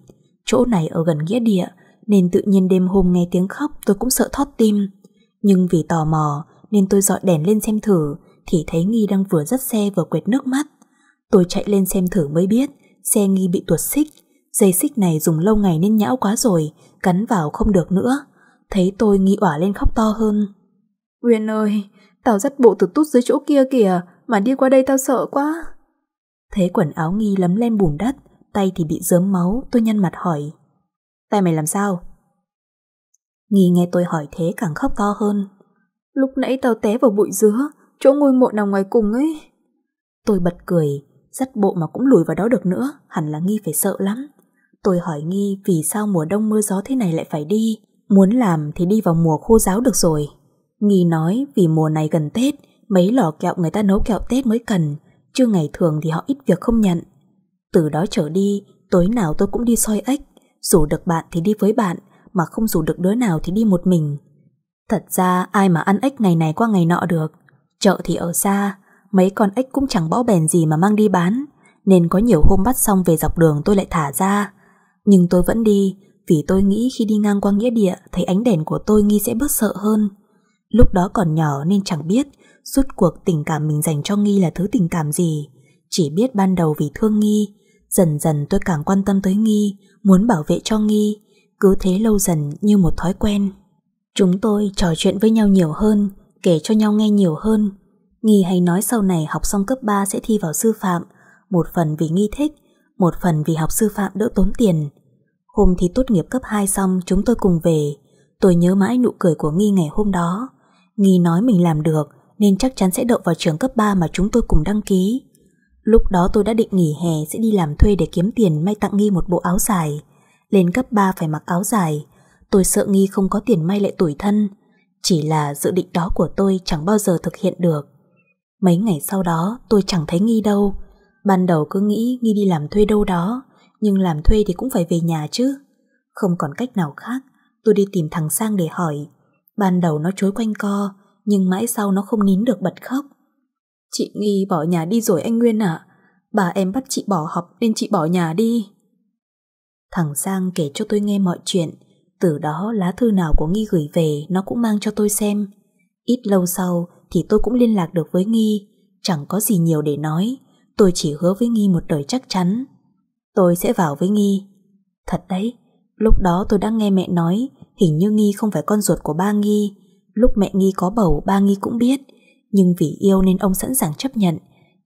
Chỗ này ở gần nghĩa địa, nên tự nhiên đêm hôm nghe tiếng khóc tôi cũng sợ thót tim. Nhưng vì tò mò nên tôi dọi đèn lên xem thử thì thấy Nghi đang vừa dắt xe vừa quệt nước mắt. Tôi chạy lên xem thử mới biết xe Nghi bị tuột xích. Dây xích này dùng lâu ngày nên nhão quá rồi, cắn vào không được nữa. Thấy tôi Nghi ỏa lên khóc to hơn. Nguyên ơi, tao dắt bộ từ tút dưới chỗ kia kìa, mà đi qua đây tao sợ quá. Thế quần áo nghi lấm lem bùn đất, tay thì bị dớm máu, tôi nhăn mặt hỏi. Tay mày làm sao? Nghi nghe tôi hỏi thế càng khóc to hơn. Lúc nãy tao té vào bụi dứa, chỗ ngôi mộ nằm ngoài cùng ấy. Tôi bật cười, dắt bộ mà cũng lùi vào đó được nữa, hẳn là Nghi phải sợ lắm. Tôi hỏi Nghi vì sao mùa đông mưa gió thế này lại phải đi, muốn làm thì đi vào mùa khô giáo được rồi. Nghi nói vì mùa này gần Tết, mấy lò kẹo người ta nấu kẹo Tết mới cần, chứ ngày thường thì họ ít việc không nhận. Từ đó trở đi, tối nào tôi cũng đi soi ếch, rủ được bạn thì đi với bạn, mà không rủ được đứa nào thì đi một mình. Thật ra ai mà ăn ếch ngày này qua ngày nọ được, chợ thì ở xa, mấy con ếch cũng chẳng bó bèn gì mà mang đi bán, nên có nhiều hôm bắt xong về dọc đường tôi lại thả ra. Nhưng tôi vẫn đi, vì tôi nghĩ khi đi ngang qua nghĩa địa thấy ánh đèn của tôi nghi sẽ bớt sợ hơn. Lúc đó còn nhỏ nên chẳng biết, Rút cuộc tình cảm mình dành cho Nghi là thứ tình cảm gì Chỉ biết ban đầu vì thương Nghi Dần dần tôi càng quan tâm tới Nghi Muốn bảo vệ cho Nghi Cứ thế lâu dần như một thói quen Chúng tôi trò chuyện với nhau nhiều hơn Kể cho nhau nghe nhiều hơn Nghi hay nói sau này học xong cấp 3 sẽ thi vào sư phạm Một phần vì Nghi thích Một phần vì học sư phạm đỡ tốn tiền Hôm thi tốt nghiệp cấp 2 xong chúng tôi cùng về Tôi nhớ mãi nụ cười của Nghi ngày hôm đó Nghi nói mình làm được nên chắc chắn sẽ đậu vào trường cấp 3 mà chúng tôi cùng đăng ký. Lúc đó tôi đã định nghỉ hè sẽ đi làm thuê để kiếm tiền may tặng Nghi một bộ áo dài. Lên cấp 3 phải mặc áo dài, tôi sợ Nghi không có tiền may lại tuổi thân. Chỉ là dự định đó của tôi chẳng bao giờ thực hiện được. Mấy ngày sau đó tôi chẳng thấy Nghi đâu. Ban đầu cứ nghĩ Nghi đi làm thuê đâu đó, nhưng làm thuê thì cũng phải về nhà chứ. Không còn cách nào khác, tôi đi tìm thằng Sang để hỏi. Ban đầu nó chối quanh co, nhưng mãi sau nó không nín được bật khóc. Chị Nghi bỏ nhà đi rồi anh Nguyên ạ. Bà em bắt chị bỏ học nên chị bỏ nhà đi. Thằng sang kể cho tôi nghe mọi chuyện. Từ đó lá thư nào của Nghi gửi về nó cũng mang cho tôi xem. Ít lâu sau thì tôi cũng liên lạc được với Nghi. Chẳng có gì nhiều để nói. Tôi chỉ hứa với Nghi một đời chắc chắn. Tôi sẽ vào với Nghi. Thật đấy, lúc đó tôi đã nghe mẹ nói hình như Nghi không phải con ruột của ba Nghi Lúc mẹ Nghi có bầu ba Nghi cũng biết Nhưng vì yêu nên ông sẵn sàng chấp nhận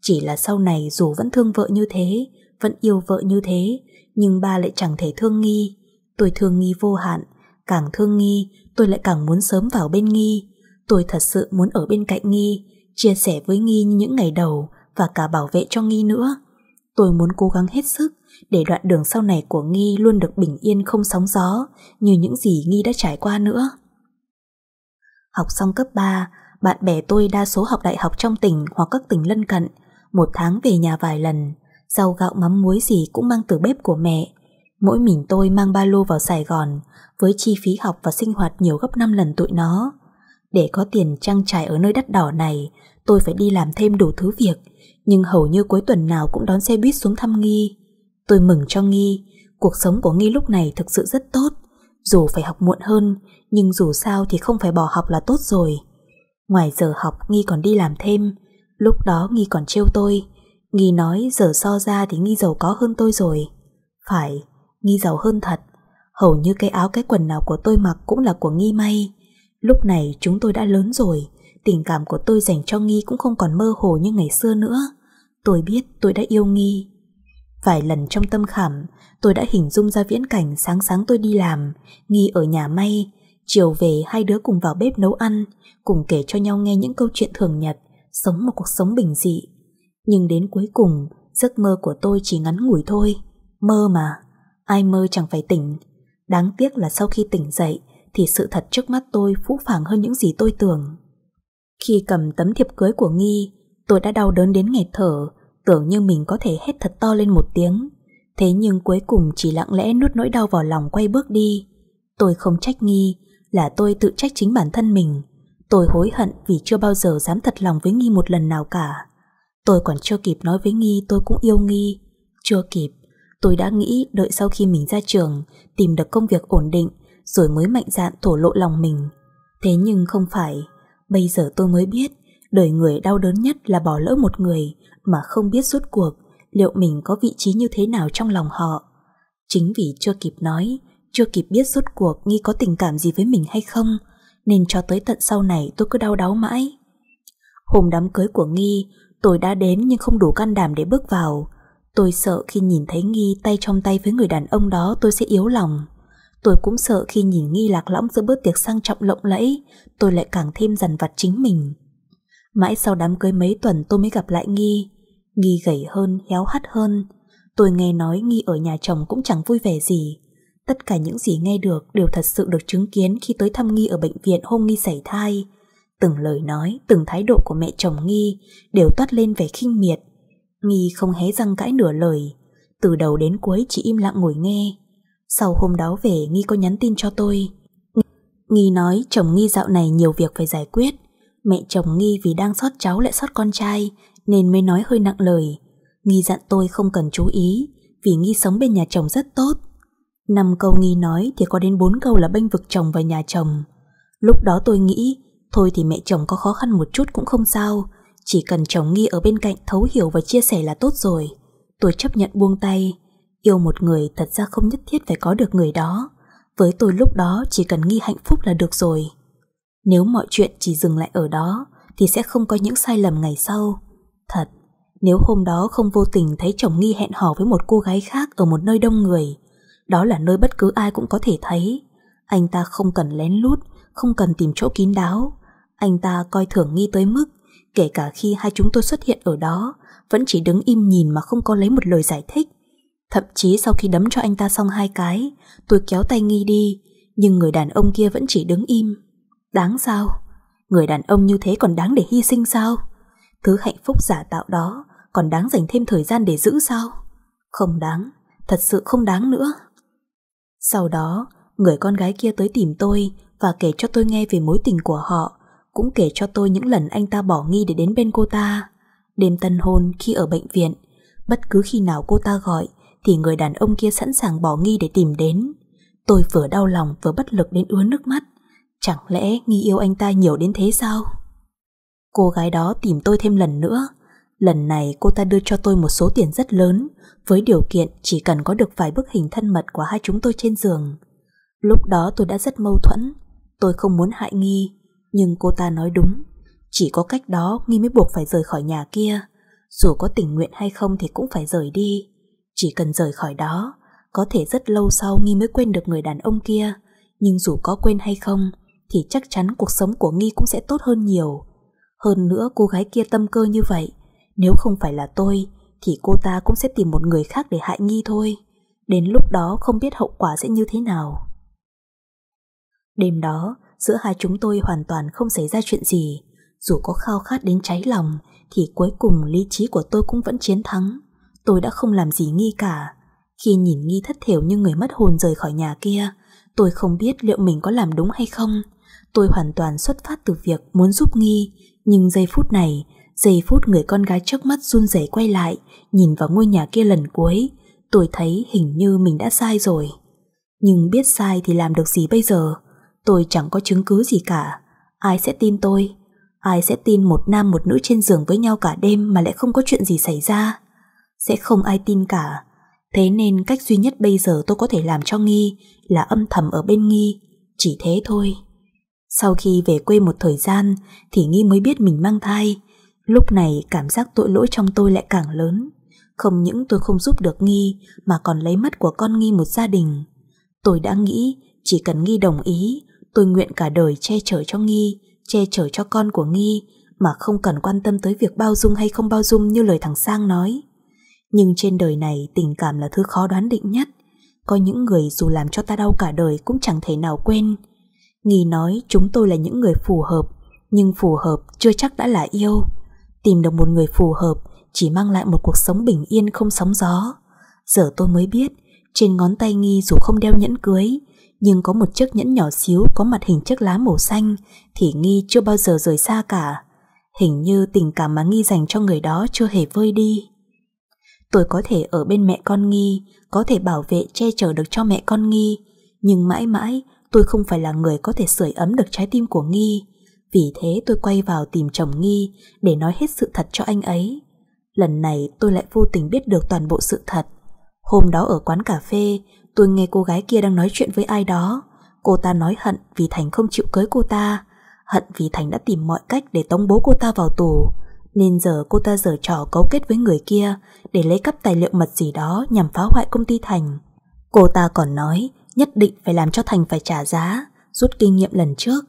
Chỉ là sau này dù vẫn thương vợ như thế Vẫn yêu vợ như thế Nhưng ba lại chẳng thể thương Nghi Tôi thương Nghi vô hạn Càng thương Nghi tôi lại càng muốn sớm vào bên Nghi Tôi thật sự muốn ở bên cạnh Nghi Chia sẻ với Nghi như những ngày đầu Và cả bảo vệ cho Nghi nữa Tôi muốn cố gắng hết sức để đoạn đường sau này của Nghi luôn được bình yên không sóng gió như những gì Nghi đã trải qua nữa. Học xong cấp 3, bạn bè tôi đa số học đại học trong tỉnh hoặc các tỉnh lân cận, một tháng về nhà vài lần, rau gạo mắm muối gì cũng mang từ bếp của mẹ. Mỗi mình tôi mang ba lô vào Sài Gòn, với chi phí học và sinh hoạt nhiều gấp 5 lần tụi nó. Để có tiền trang trải ở nơi đất đỏ này, tôi phải đi làm thêm đủ thứ việc, nhưng hầu như cuối tuần nào cũng đón xe buýt xuống thăm Nghi. Tôi mừng cho Nghi, cuộc sống của Nghi lúc này thực sự rất tốt. Dù phải học muộn hơn, nhưng dù sao thì không phải bỏ học là tốt rồi. Ngoài giờ học Nghi còn đi làm thêm, lúc đó Nghi còn trêu tôi. Nghi nói giờ so ra thì Nghi giàu có hơn tôi rồi. Phải, Nghi giàu hơn thật. Hầu như cái áo cái quần nào của tôi mặc cũng là của Nghi may. Lúc này chúng tôi đã lớn rồi, tình cảm của tôi dành cho Nghi cũng không còn mơ hồ như ngày xưa nữa. Tôi biết tôi đã yêu Nghi. Vài lần trong tâm khảm, tôi đã hình dung ra viễn cảnh sáng sáng tôi đi làm, nghi ở nhà may, chiều về hai đứa cùng vào bếp nấu ăn, cùng kể cho nhau nghe những câu chuyện thường nhật, sống một cuộc sống bình dị. Nhưng đến cuối cùng, giấc mơ của tôi chỉ ngắn ngủi thôi. Mơ mà, ai mơ chẳng phải tỉnh. Đáng tiếc là sau khi tỉnh dậy, thì sự thật trước mắt tôi phũ phàng hơn những gì tôi tưởng. Khi cầm tấm thiệp cưới của Nghi, tôi đã đau đớn đến nghẹt thở, tưởng như mình có thể hét thật to lên một tiếng Thế nhưng cuối cùng chỉ lặng lẽ nuốt nỗi đau vào lòng quay bước đi Tôi không trách nghi Là tôi tự trách chính bản thân mình Tôi hối hận vì chưa bao giờ dám thật lòng với Nghi một lần nào cả Tôi còn chưa kịp nói với Nghi tôi cũng yêu Nghi Chưa kịp Tôi đã nghĩ đợi sau khi mình ra trường Tìm được công việc ổn định Rồi mới mạnh dạn thổ lộ lòng mình Thế nhưng không phải Bây giờ tôi mới biết Đời người đau đớn nhất là bỏ lỡ một người Mà không biết suốt cuộc liệu mình có vị trí như thế nào trong lòng họ. Chính vì chưa kịp nói, chưa kịp biết rốt cuộc Nghi có tình cảm gì với mình hay không, nên cho tới tận sau này tôi cứ đau đáu mãi. Hôm đám cưới của Nghi, tôi đã đến nhưng không đủ can đảm để bước vào. Tôi sợ khi nhìn thấy Nghi tay trong tay với người đàn ông đó tôi sẽ yếu lòng. Tôi cũng sợ khi nhìn Nghi lạc lõng giữa bữa tiệc sang trọng lộng lẫy, tôi lại càng thêm dằn vặt chính mình. Mãi sau đám cưới mấy tuần tôi mới gặp lại Nghi, Nghi gầy hơn, héo hắt hơn. Tôi nghe nói Nghi ở nhà chồng cũng chẳng vui vẻ gì. Tất cả những gì nghe được đều thật sự được chứng kiến khi tới thăm Nghi ở bệnh viện hôm Nghi xảy thai. Từng lời nói, từng thái độ của mẹ chồng Nghi đều toát lên vẻ khinh miệt. Nghi không hé răng cãi nửa lời. Từ đầu đến cuối chỉ im lặng ngồi nghe. Sau hôm đó về Nghi có nhắn tin cho tôi. Nghi nói chồng Nghi dạo này nhiều việc phải giải quyết. Mẹ chồng Nghi vì đang sót cháu lại sót con trai nên mới nói hơi nặng lời. Nghi dặn tôi không cần chú ý, vì Nghi sống bên nhà chồng rất tốt. Năm câu Nghi nói thì có đến bốn câu là bênh vực chồng và nhà chồng. Lúc đó tôi nghĩ, thôi thì mẹ chồng có khó khăn một chút cũng không sao, chỉ cần chồng Nghi ở bên cạnh thấu hiểu và chia sẻ là tốt rồi. Tôi chấp nhận buông tay, yêu một người thật ra không nhất thiết phải có được người đó. Với tôi lúc đó chỉ cần Nghi hạnh phúc là được rồi. Nếu mọi chuyện chỉ dừng lại ở đó thì sẽ không có những sai lầm ngày sau. Thật, nếu hôm đó không vô tình thấy chồng nghi hẹn hò với một cô gái khác ở một nơi đông người, đó là nơi bất cứ ai cũng có thể thấy. Anh ta không cần lén lút, không cần tìm chỗ kín đáo. Anh ta coi thường nghi tới mức, kể cả khi hai chúng tôi xuất hiện ở đó, vẫn chỉ đứng im nhìn mà không có lấy một lời giải thích. Thậm chí sau khi đấm cho anh ta xong hai cái, tôi kéo tay nghi đi, nhưng người đàn ông kia vẫn chỉ đứng im. Đáng sao? Người đàn ông như thế còn đáng để hy sinh sao? Thứ hạnh phúc giả tạo đó còn đáng dành thêm thời gian để giữ sao? Không đáng, thật sự không đáng nữa. Sau đó, người con gái kia tới tìm tôi và kể cho tôi nghe về mối tình của họ, cũng kể cho tôi những lần anh ta bỏ nghi để đến bên cô ta. Đêm tân hôn khi ở bệnh viện, bất cứ khi nào cô ta gọi thì người đàn ông kia sẵn sàng bỏ nghi để tìm đến. Tôi vừa đau lòng vừa bất lực đến ứa nước mắt. Chẳng lẽ nghi yêu anh ta nhiều đến thế sao? Cô gái đó tìm tôi thêm lần nữa. Lần này cô ta đưa cho tôi một số tiền rất lớn, với điều kiện chỉ cần có được vài bức hình thân mật của hai chúng tôi trên giường. Lúc đó tôi đã rất mâu thuẫn, tôi không muốn hại Nghi, nhưng cô ta nói đúng. Chỉ có cách đó Nghi mới buộc phải rời khỏi nhà kia, dù có tình nguyện hay không thì cũng phải rời đi. Chỉ cần rời khỏi đó, có thể rất lâu sau Nghi mới quên được người đàn ông kia, nhưng dù có quên hay không, thì chắc chắn cuộc sống của Nghi cũng sẽ tốt hơn nhiều hơn nữa cô gái kia tâm cơ như vậy, nếu không phải là tôi, thì cô ta cũng sẽ tìm một người khác để hại nghi thôi. Đến lúc đó không biết hậu quả sẽ như thế nào. Đêm đó, giữa hai chúng tôi hoàn toàn không xảy ra chuyện gì. Dù có khao khát đến cháy lòng, thì cuối cùng lý trí của tôi cũng vẫn chiến thắng. Tôi đã không làm gì nghi cả. Khi nhìn nghi thất thểu như người mất hồn rời khỏi nhà kia, tôi không biết liệu mình có làm đúng hay không. Tôi hoàn toàn xuất phát từ việc muốn giúp nghi, nhưng giây phút này, giây phút người con gái trước mắt run rẩy quay lại, nhìn vào ngôi nhà kia lần cuối, tôi thấy hình như mình đã sai rồi. Nhưng biết sai thì làm được gì bây giờ? Tôi chẳng có chứng cứ gì cả. Ai sẽ tin tôi? Ai sẽ tin một nam một nữ trên giường với nhau cả đêm mà lại không có chuyện gì xảy ra? Sẽ không ai tin cả. Thế nên cách duy nhất bây giờ tôi có thể làm cho Nghi là âm thầm ở bên Nghi. Chỉ thế thôi. Sau khi về quê một thời gian thì Nghi mới biết mình mang thai. Lúc này cảm giác tội lỗi trong tôi lại càng lớn. Không những tôi không giúp được Nghi mà còn lấy mất của con Nghi một gia đình. Tôi đã nghĩ chỉ cần Nghi đồng ý, tôi nguyện cả đời che chở cho Nghi, che chở cho con của Nghi mà không cần quan tâm tới việc bao dung hay không bao dung như lời thằng Sang nói. Nhưng trên đời này tình cảm là thứ khó đoán định nhất. Có những người dù làm cho ta đau cả đời cũng chẳng thể nào quên. Nghi nói chúng tôi là những người phù hợp, nhưng phù hợp chưa chắc đã là yêu. Tìm được một người phù hợp chỉ mang lại một cuộc sống bình yên không sóng gió. Giờ tôi mới biết, trên ngón tay Nghi dù không đeo nhẫn cưới, nhưng có một chiếc nhẫn nhỏ xíu có mặt hình chiếc lá màu xanh thì Nghi chưa bao giờ rời xa cả. Hình như tình cảm mà Nghi dành cho người đó chưa hề vơi đi. Tôi có thể ở bên mẹ con Nghi, có thể bảo vệ che chở được cho mẹ con Nghi, nhưng mãi mãi Tôi không phải là người có thể sưởi ấm được trái tim của Nghi Vì thế tôi quay vào tìm chồng Nghi Để nói hết sự thật cho anh ấy Lần này tôi lại vô tình biết được toàn bộ sự thật Hôm đó ở quán cà phê Tôi nghe cô gái kia đang nói chuyện với ai đó Cô ta nói hận vì Thành không chịu cưới cô ta Hận vì Thành đã tìm mọi cách để tống bố cô ta vào tù Nên giờ cô ta giở trò cấu kết với người kia Để lấy cắp tài liệu mật gì đó nhằm phá hoại công ty Thành Cô ta còn nói nhất định phải làm cho Thành phải trả giá, rút kinh nghiệm lần trước.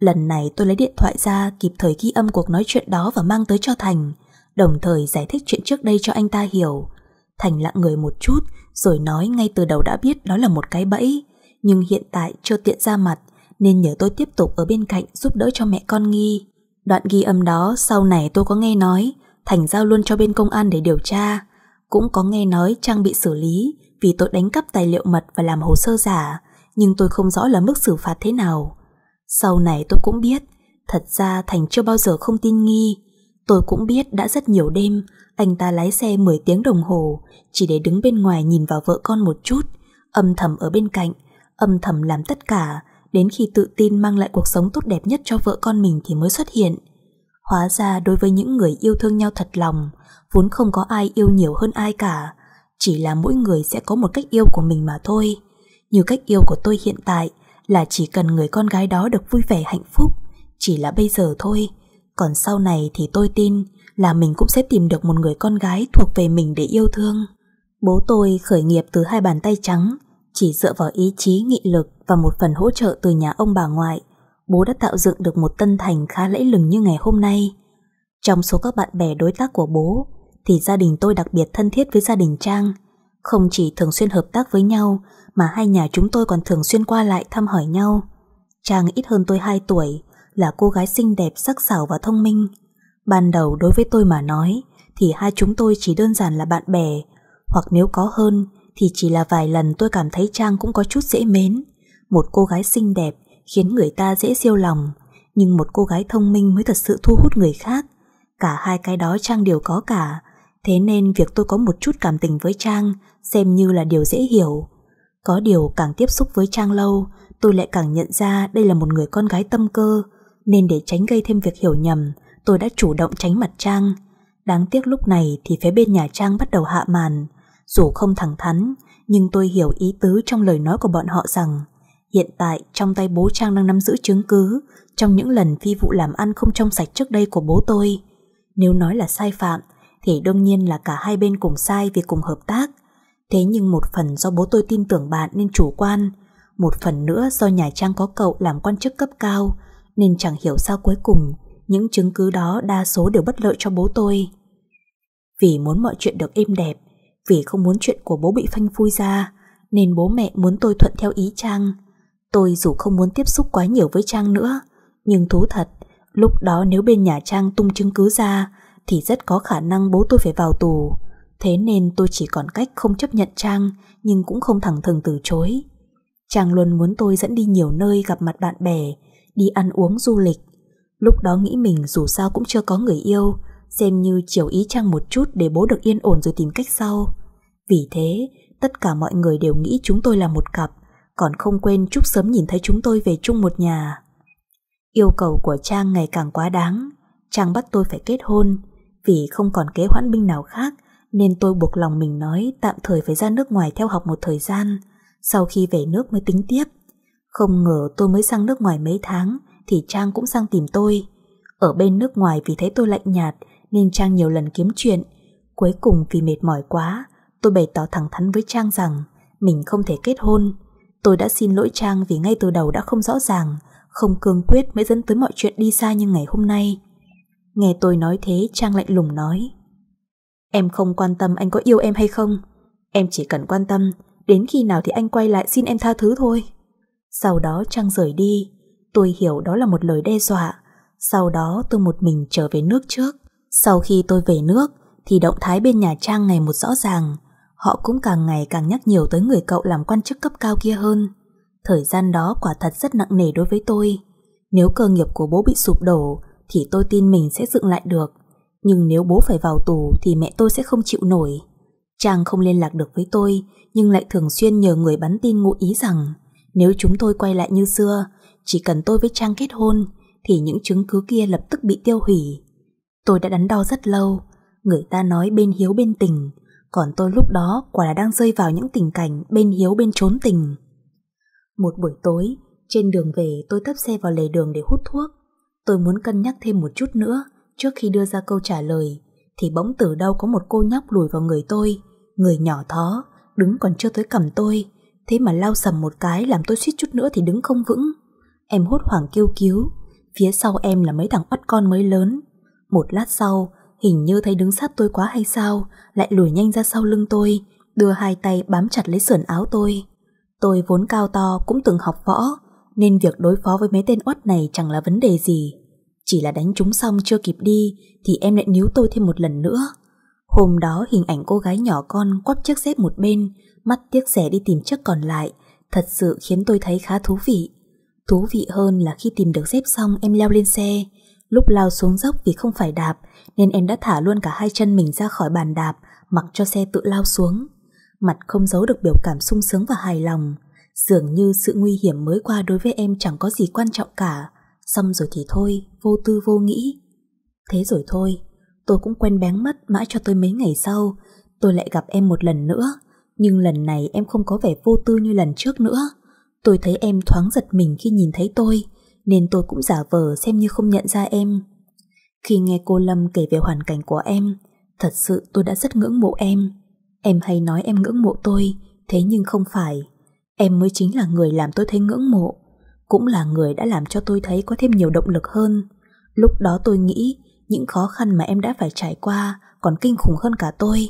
Lần này tôi lấy điện thoại ra kịp thời ghi âm cuộc nói chuyện đó và mang tới cho Thành, đồng thời giải thích chuyện trước đây cho anh ta hiểu. Thành lặng người một chút rồi nói ngay từ đầu đã biết đó là một cái bẫy, nhưng hiện tại chưa tiện ra mặt nên nhờ tôi tiếp tục ở bên cạnh giúp đỡ cho mẹ con Nghi. Đoạn ghi âm đó sau này tôi có nghe nói Thành giao luôn cho bên công an để điều tra. Cũng có nghe nói Trang bị xử lý vì tội đánh cắp tài liệu mật và làm hồ sơ giả, nhưng tôi không rõ là mức xử phạt thế nào. Sau này tôi cũng biết, thật ra Thành chưa bao giờ không tin nghi. Tôi cũng biết đã rất nhiều đêm, anh ta lái xe 10 tiếng đồng hồ, chỉ để đứng bên ngoài nhìn vào vợ con một chút, âm thầm ở bên cạnh, âm thầm làm tất cả, đến khi tự tin mang lại cuộc sống tốt đẹp nhất cho vợ con mình thì mới xuất hiện. Hóa ra đối với những người yêu thương nhau thật lòng, vốn không có ai yêu nhiều hơn ai cả, chỉ là mỗi người sẽ có một cách yêu của mình mà thôi. Như cách yêu của tôi hiện tại là chỉ cần người con gái đó được vui vẻ hạnh phúc, chỉ là bây giờ thôi. Còn sau này thì tôi tin là mình cũng sẽ tìm được một người con gái thuộc về mình để yêu thương. Bố tôi khởi nghiệp từ hai bàn tay trắng, chỉ dựa vào ý chí, nghị lực và một phần hỗ trợ từ nhà ông bà ngoại, bố đã tạo dựng được một tân thành khá lẫy lừng như ngày hôm nay. Trong số các bạn bè đối tác của bố, thì gia đình tôi đặc biệt thân thiết với gia đình Trang. Không chỉ thường xuyên hợp tác với nhau, mà hai nhà chúng tôi còn thường xuyên qua lại thăm hỏi nhau. Trang ít hơn tôi 2 tuổi, là cô gái xinh đẹp, sắc sảo và thông minh. Ban đầu đối với tôi mà nói, thì hai chúng tôi chỉ đơn giản là bạn bè, hoặc nếu có hơn, thì chỉ là vài lần tôi cảm thấy Trang cũng có chút dễ mến. Một cô gái xinh đẹp khiến người ta dễ siêu lòng, nhưng một cô gái thông minh mới thật sự thu hút người khác. Cả hai cái đó Trang đều có cả, Thế nên việc tôi có một chút cảm tình với Trang xem như là điều dễ hiểu. Có điều càng tiếp xúc với Trang lâu, tôi lại càng nhận ra đây là một người con gái tâm cơ, nên để tránh gây thêm việc hiểu nhầm, tôi đã chủ động tránh mặt Trang. Đáng tiếc lúc này thì phía bên nhà Trang bắt đầu hạ màn. Dù không thẳng thắn, nhưng tôi hiểu ý tứ trong lời nói của bọn họ rằng hiện tại trong tay bố Trang đang nắm giữ chứng cứ trong những lần phi vụ làm ăn không trong sạch trước đây của bố tôi. Nếu nói là sai phạm thì đương nhiên là cả hai bên cùng sai vì cùng hợp tác. Thế nhưng một phần do bố tôi tin tưởng bạn nên chủ quan, một phần nữa do nhà Trang có cậu làm quan chức cấp cao, nên chẳng hiểu sao cuối cùng những chứng cứ đó đa số đều bất lợi cho bố tôi. Vì muốn mọi chuyện được êm đẹp, vì không muốn chuyện của bố bị phanh phui ra, nên bố mẹ muốn tôi thuận theo ý Trang. Tôi dù không muốn tiếp xúc quá nhiều với Trang nữa, nhưng thú thật, lúc đó nếu bên nhà Trang tung chứng cứ ra, thì rất có khả năng bố tôi phải vào tù. Thế nên tôi chỉ còn cách không chấp nhận Trang nhưng cũng không thẳng thừng từ chối. Trang luôn muốn tôi dẫn đi nhiều nơi gặp mặt bạn bè, đi ăn uống du lịch. Lúc đó nghĩ mình dù sao cũng chưa có người yêu, xem như chiều ý Trang một chút để bố được yên ổn rồi tìm cách sau. Vì thế, tất cả mọi người đều nghĩ chúng tôi là một cặp, còn không quên chúc sớm nhìn thấy chúng tôi về chung một nhà. Yêu cầu của Trang ngày càng quá đáng, Trang bắt tôi phải kết hôn, vì không còn kế hoãn binh nào khác nên tôi buộc lòng mình nói tạm thời phải ra nước ngoài theo học một thời gian, sau khi về nước mới tính tiếp. Không ngờ tôi mới sang nước ngoài mấy tháng thì Trang cũng sang tìm tôi. Ở bên nước ngoài vì thấy tôi lạnh nhạt nên Trang nhiều lần kiếm chuyện. Cuối cùng vì mệt mỏi quá, tôi bày tỏ thẳng thắn với Trang rằng mình không thể kết hôn. Tôi đã xin lỗi Trang vì ngay từ đầu đã không rõ ràng, không cương quyết mới dẫn tới mọi chuyện đi xa như ngày hôm nay. Nghe tôi nói thế Trang lạnh lùng nói Em không quan tâm anh có yêu em hay không Em chỉ cần quan tâm Đến khi nào thì anh quay lại xin em tha thứ thôi Sau đó Trang rời đi Tôi hiểu đó là một lời đe dọa Sau đó tôi một mình trở về nước trước Sau khi tôi về nước Thì động thái bên nhà Trang ngày một rõ ràng Họ cũng càng ngày càng nhắc nhiều tới người cậu làm quan chức cấp cao kia hơn Thời gian đó quả thật rất nặng nề đối với tôi Nếu cơ nghiệp của bố bị sụp đổ thì tôi tin mình sẽ dựng lại được. Nhưng nếu bố phải vào tù thì mẹ tôi sẽ không chịu nổi. Trang không liên lạc được với tôi nhưng lại thường xuyên nhờ người bắn tin ngụ ý rằng nếu chúng tôi quay lại như xưa, chỉ cần tôi với Trang kết hôn thì những chứng cứ kia lập tức bị tiêu hủy. Tôi đã đắn đo rất lâu, người ta nói bên hiếu bên tình, còn tôi lúc đó quả là đang rơi vào những tình cảnh bên hiếu bên trốn tình. Một buổi tối, trên đường về tôi tấp xe vào lề đường để hút thuốc. Tôi muốn cân nhắc thêm một chút nữa trước khi đưa ra câu trả lời thì bỗng từ đâu có một cô nhóc lùi vào người tôi, người nhỏ thó, đứng còn chưa tới cầm tôi, thế mà lao sầm một cái làm tôi suýt chút nữa thì đứng không vững. Em hốt hoảng kêu cứu, phía sau em là mấy thằng bắt con mới lớn. Một lát sau, hình như thấy đứng sát tôi quá hay sao, lại lùi nhanh ra sau lưng tôi, đưa hai tay bám chặt lấy sườn áo tôi. Tôi vốn cao to cũng từng học võ, nên việc đối phó với mấy tên oắt này chẳng là vấn đề gì. Chỉ là đánh chúng xong chưa kịp đi thì em lại níu tôi thêm một lần nữa. Hôm đó hình ảnh cô gái nhỏ con quắp chiếc dép một bên, mắt tiếc rẻ đi tìm chiếc còn lại, thật sự khiến tôi thấy khá thú vị. Thú vị hơn là khi tìm được dép xong em leo lên xe, lúc lao xuống dốc vì không phải đạp nên em đã thả luôn cả hai chân mình ra khỏi bàn đạp mặc cho xe tự lao xuống. Mặt không giấu được biểu cảm sung sướng và hài lòng, Dường như sự nguy hiểm mới qua đối với em chẳng có gì quan trọng cả Xong rồi thì thôi, vô tư vô nghĩ Thế rồi thôi, tôi cũng quen bén mất mãi cho tới mấy ngày sau Tôi lại gặp em một lần nữa Nhưng lần này em không có vẻ vô tư như lần trước nữa Tôi thấy em thoáng giật mình khi nhìn thấy tôi Nên tôi cũng giả vờ xem như không nhận ra em Khi nghe cô Lâm kể về hoàn cảnh của em Thật sự tôi đã rất ngưỡng mộ em Em hay nói em ngưỡng mộ tôi Thế nhưng không phải Em mới chính là người làm tôi thấy ngưỡng mộ Cũng là người đã làm cho tôi thấy có thêm nhiều động lực hơn Lúc đó tôi nghĩ Những khó khăn mà em đã phải trải qua Còn kinh khủng hơn cả tôi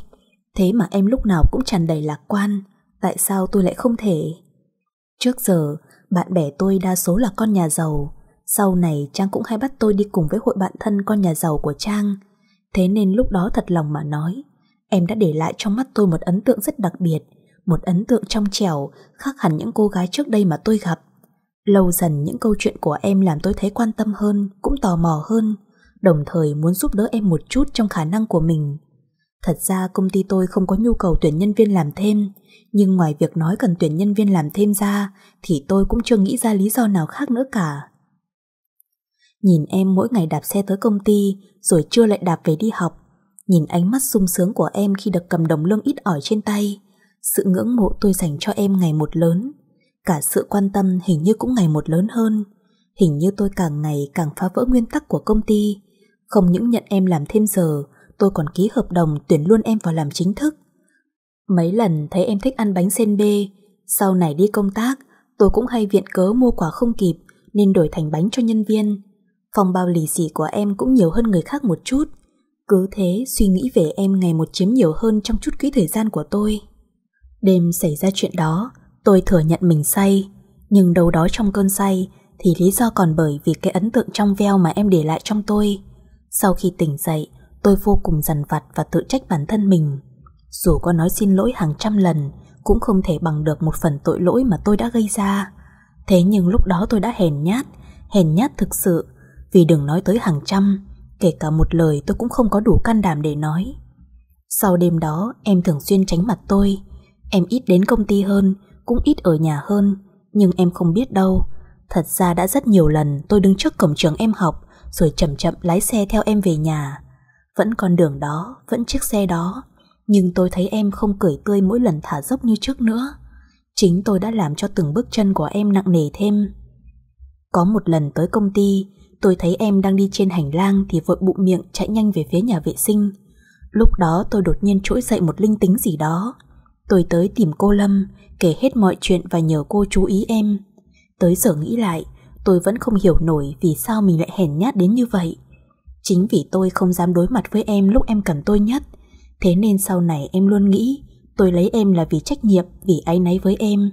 Thế mà em lúc nào cũng tràn đầy lạc quan Tại sao tôi lại không thể Trước giờ Bạn bè tôi đa số là con nhà giàu Sau này Trang cũng hay bắt tôi đi cùng với hội bạn thân con nhà giàu của Trang Thế nên lúc đó thật lòng mà nói Em đã để lại trong mắt tôi một ấn tượng rất đặc biệt một ấn tượng trong trẻo khác hẳn những cô gái trước đây mà tôi gặp. Lâu dần những câu chuyện của em làm tôi thấy quan tâm hơn, cũng tò mò hơn, đồng thời muốn giúp đỡ em một chút trong khả năng của mình. Thật ra công ty tôi không có nhu cầu tuyển nhân viên làm thêm, nhưng ngoài việc nói cần tuyển nhân viên làm thêm ra, thì tôi cũng chưa nghĩ ra lý do nào khác nữa cả. Nhìn em mỗi ngày đạp xe tới công ty, rồi chưa lại đạp về đi học, nhìn ánh mắt sung sướng của em khi được cầm đồng lương ít ỏi trên tay, sự ngưỡng mộ tôi dành cho em ngày một lớn, cả sự quan tâm hình như cũng ngày một lớn hơn. Hình như tôi càng ngày càng phá vỡ nguyên tắc của công ty. Không những nhận em làm thêm giờ, tôi còn ký hợp đồng tuyển luôn em vào làm chính thức. Mấy lần thấy em thích ăn bánh sen bê, sau này đi công tác, tôi cũng hay viện cớ mua quả không kịp nên đổi thành bánh cho nhân viên. Phòng bao lì xì của em cũng nhiều hơn người khác một chút. Cứ thế suy nghĩ về em ngày một chiếm nhiều hơn trong chút quỹ thời gian của tôi. Đêm xảy ra chuyện đó, tôi thừa nhận mình say, nhưng đâu đó trong cơn say thì lý do còn bởi vì cái ấn tượng trong veo mà em để lại trong tôi. Sau khi tỉnh dậy, tôi vô cùng dằn vặt và tự trách bản thân mình. Dù có nói xin lỗi hàng trăm lần, cũng không thể bằng được một phần tội lỗi mà tôi đã gây ra. Thế nhưng lúc đó tôi đã hèn nhát, hèn nhát thực sự, vì đừng nói tới hàng trăm, kể cả một lời tôi cũng không có đủ can đảm để nói. Sau đêm đó, em thường xuyên tránh mặt tôi, Em ít đến công ty hơn, cũng ít ở nhà hơn, nhưng em không biết đâu. Thật ra đã rất nhiều lần tôi đứng trước cổng trường em học, rồi chậm chậm lái xe theo em về nhà. Vẫn con đường đó, vẫn chiếc xe đó, nhưng tôi thấy em không cười tươi mỗi lần thả dốc như trước nữa. Chính tôi đã làm cho từng bước chân của em nặng nề thêm. Có một lần tới công ty, tôi thấy em đang đi trên hành lang thì vội bụng miệng chạy nhanh về phía nhà vệ sinh. Lúc đó tôi đột nhiên trỗi dậy một linh tính gì đó, Tôi tới tìm cô Lâm, kể hết mọi chuyện và nhờ cô chú ý em. Tới giờ nghĩ lại, tôi vẫn không hiểu nổi vì sao mình lại hèn nhát đến như vậy. Chính vì tôi không dám đối mặt với em lúc em cần tôi nhất, thế nên sau này em luôn nghĩ tôi lấy em là vì trách nhiệm, vì áy náy với em.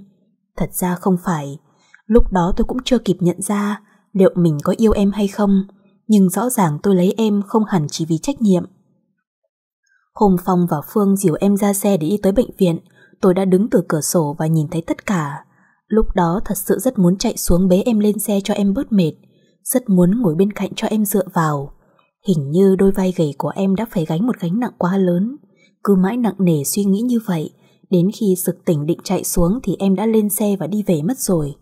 Thật ra không phải, lúc đó tôi cũng chưa kịp nhận ra liệu mình có yêu em hay không, nhưng rõ ràng tôi lấy em không hẳn chỉ vì trách nhiệm Hôm Phong và Phương dìu em ra xe để đi tới bệnh viện, tôi đã đứng từ cửa sổ và nhìn thấy tất cả. Lúc đó thật sự rất muốn chạy xuống bế em lên xe cho em bớt mệt, rất muốn ngồi bên cạnh cho em dựa vào. Hình như đôi vai gầy của em đã phải gánh một gánh nặng quá lớn. Cứ mãi nặng nề suy nghĩ như vậy, đến khi sực tỉnh định chạy xuống thì em đã lên xe và đi về mất rồi.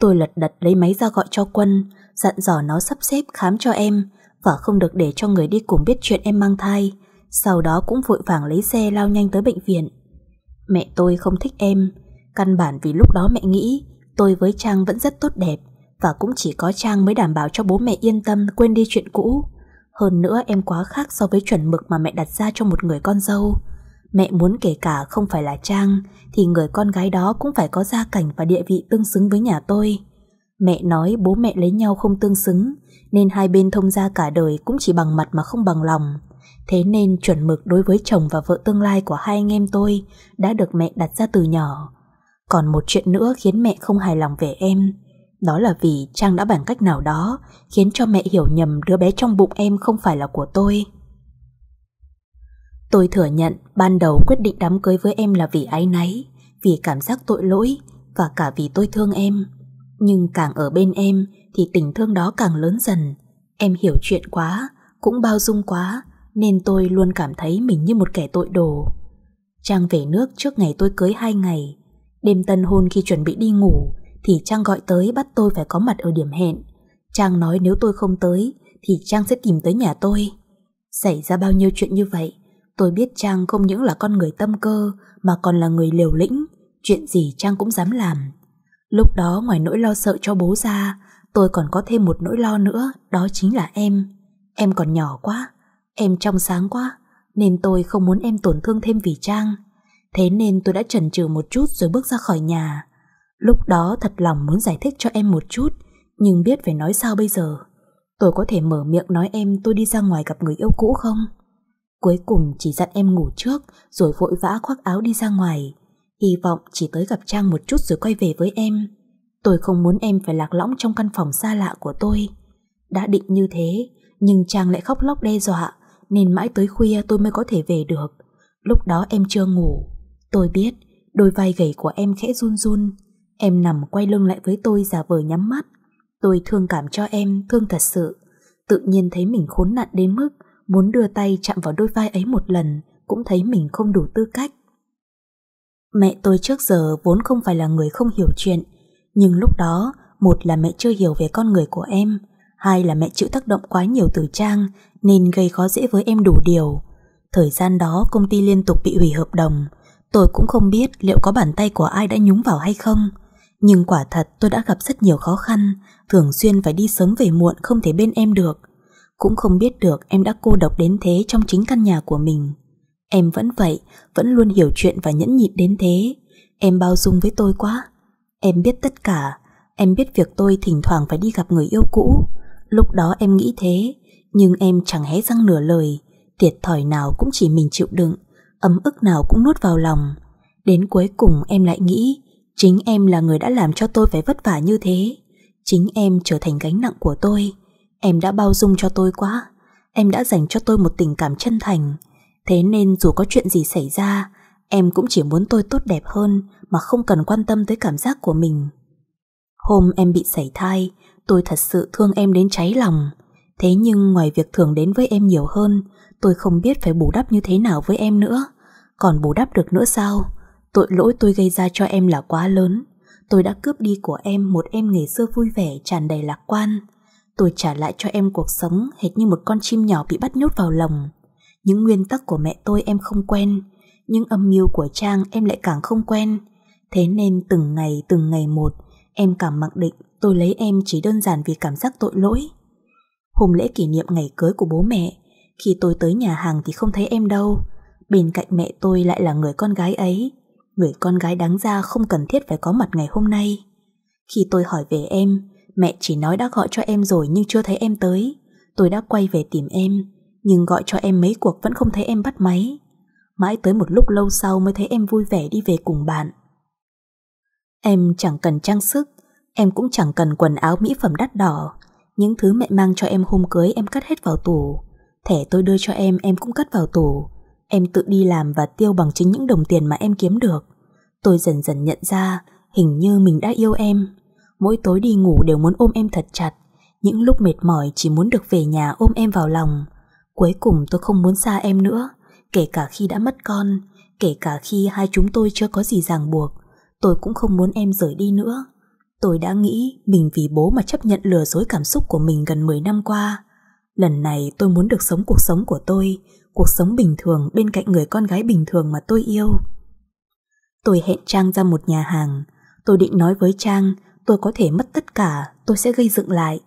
Tôi lật đật lấy máy ra gọi cho quân, dặn dò nó sắp xếp khám cho em và không được để cho người đi cùng biết chuyện em mang thai sau đó cũng vội vàng lấy xe lao nhanh tới bệnh viện. Mẹ tôi không thích em, căn bản vì lúc đó mẹ nghĩ tôi với Trang vẫn rất tốt đẹp và cũng chỉ có Trang mới đảm bảo cho bố mẹ yên tâm quên đi chuyện cũ. Hơn nữa em quá khác so với chuẩn mực mà mẹ đặt ra cho một người con dâu. Mẹ muốn kể cả không phải là Trang thì người con gái đó cũng phải có gia cảnh và địa vị tương xứng với nhà tôi. Mẹ nói bố mẹ lấy nhau không tương xứng nên hai bên thông gia cả đời cũng chỉ bằng mặt mà không bằng lòng. Thế nên chuẩn mực đối với chồng và vợ tương lai của hai anh em tôi đã được mẹ đặt ra từ nhỏ. Còn một chuyện nữa khiến mẹ không hài lòng về em, đó là vì Trang đã bằng cách nào đó khiến cho mẹ hiểu nhầm đứa bé trong bụng em không phải là của tôi. Tôi thừa nhận ban đầu quyết định đám cưới với em là vì áy náy, vì cảm giác tội lỗi và cả vì tôi thương em. Nhưng càng ở bên em thì tình thương đó càng lớn dần. Em hiểu chuyện quá, cũng bao dung quá nên tôi luôn cảm thấy mình như một kẻ tội đồ. Trang về nước trước ngày tôi cưới hai ngày. Đêm tân hôn khi chuẩn bị đi ngủ thì Trang gọi tới bắt tôi phải có mặt ở điểm hẹn. Trang nói nếu tôi không tới thì Trang sẽ tìm tới nhà tôi. Xảy ra bao nhiêu chuyện như vậy, tôi biết Trang không những là con người tâm cơ mà còn là người liều lĩnh, chuyện gì Trang cũng dám làm. Lúc đó ngoài nỗi lo sợ cho bố ra, tôi còn có thêm một nỗi lo nữa, đó chính là em. Em còn nhỏ quá, Em trong sáng quá, nên tôi không muốn em tổn thương thêm vì Trang. Thế nên tôi đã chần chừ một chút rồi bước ra khỏi nhà. Lúc đó thật lòng muốn giải thích cho em một chút, nhưng biết phải nói sao bây giờ. Tôi có thể mở miệng nói em tôi đi ra ngoài gặp người yêu cũ không? Cuối cùng chỉ dặn em ngủ trước rồi vội vã khoác áo đi ra ngoài. Hy vọng chỉ tới gặp Trang một chút rồi quay về với em. Tôi không muốn em phải lạc lõng trong căn phòng xa lạ của tôi. Đã định như thế, nhưng Trang lại khóc lóc đe dọa nên mãi tới khuya tôi mới có thể về được. Lúc đó em chưa ngủ. Tôi biết, đôi vai gầy của em khẽ run run. Em nằm quay lưng lại với tôi giả vờ nhắm mắt. Tôi thương cảm cho em, thương thật sự. Tự nhiên thấy mình khốn nạn đến mức muốn đưa tay chạm vào đôi vai ấy một lần cũng thấy mình không đủ tư cách. Mẹ tôi trước giờ vốn không phải là người không hiểu chuyện, nhưng lúc đó, một là mẹ chưa hiểu về con người của em, hai là mẹ chịu tác động quá nhiều từ Trang nên gây khó dễ với em đủ điều. Thời gian đó công ty liên tục bị hủy hợp đồng, tôi cũng không biết liệu có bàn tay của ai đã nhúng vào hay không. Nhưng quả thật tôi đã gặp rất nhiều khó khăn, thường xuyên phải đi sớm về muộn không thể bên em được. Cũng không biết được em đã cô độc đến thế trong chính căn nhà của mình. Em vẫn vậy, vẫn luôn hiểu chuyện và nhẫn nhịn đến thế. Em bao dung với tôi quá. Em biết tất cả, em biết việc tôi thỉnh thoảng phải đi gặp người yêu cũ, Lúc đó em nghĩ thế, nhưng em chẳng hé răng nửa lời, tiệt thòi nào cũng chỉ mình chịu đựng, ấm ức nào cũng nuốt vào lòng. Đến cuối cùng em lại nghĩ, chính em là người đã làm cho tôi phải vất vả như thế. Chính em trở thành gánh nặng của tôi. Em đã bao dung cho tôi quá, em đã dành cho tôi một tình cảm chân thành. Thế nên dù có chuyện gì xảy ra, em cũng chỉ muốn tôi tốt đẹp hơn mà không cần quan tâm tới cảm giác của mình. Hôm em bị sảy thai, tôi thật sự thương em đến cháy lòng. Thế nhưng ngoài việc thường đến với em nhiều hơn, tôi không biết phải bù đắp như thế nào với em nữa. Còn bù đắp được nữa sao? Tội lỗi tôi gây ra cho em là quá lớn. Tôi đã cướp đi của em một em ngày xưa vui vẻ, tràn đầy lạc quan. Tôi trả lại cho em cuộc sống hệt như một con chim nhỏ bị bắt nhốt vào lồng. Những nguyên tắc của mẹ tôi em không quen, những âm mưu của Trang em lại càng không quen. Thế nên từng ngày từng ngày một, em cảm mặc định tôi lấy em chỉ đơn giản vì cảm giác tội lỗi. Hôm lễ kỷ niệm ngày cưới của bố mẹ, khi tôi tới nhà hàng thì không thấy em đâu. Bên cạnh mẹ tôi lại là người con gái ấy. Người con gái đáng ra không cần thiết phải có mặt ngày hôm nay. Khi tôi hỏi về em, mẹ chỉ nói đã gọi cho em rồi nhưng chưa thấy em tới. Tôi đã quay về tìm em, nhưng gọi cho em mấy cuộc vẫn không thấy em bắt máy. Mãi tới một lúc lâu sau mới thấy em vui vẻ đi về cùng bạn. Em chẳng cần trang sức Em cũng chẳng cần quần áo mỹ phẩm đắt đỏ Những thứ mẹ mang cho em hôm cưới em cất hết vào tủ Thẻ tôi đưa cho em em cũng cất vào tủ Em tự đi làm và tiêu bằng chính những đồng tiền mà em kiếm được Tôi dần dần nhận ra Hình như mình đã yêu em Mỗi tối đi ngủ đều muốn ôm em thật chặt Những lúc mệt mỏi chỉ muốn được về nhà ôm em vào lòng Cuối cùng tôi không muốn xa em nữa Kể cả khi đã mất con Kể cả khi hai chúng tôi chưa có gì ràng buộc Tôi cũng không muốn em rời đi nữa Tôi đã nghĩ mình vì bố mà chấp nhận lừa dối cảm xúc của mình gần 10 năm qua. Lần này tôi muốn được sống cuộc sống của tôi, cuộc sống bình thường bên cạnh người con gái bình thường mà tôi yêu. Tôi hẹn Trang ra một nhà hàng. Tôi định nói với Trang, tôi có thể mất tất cả, tôi sẽ gây dựng lại.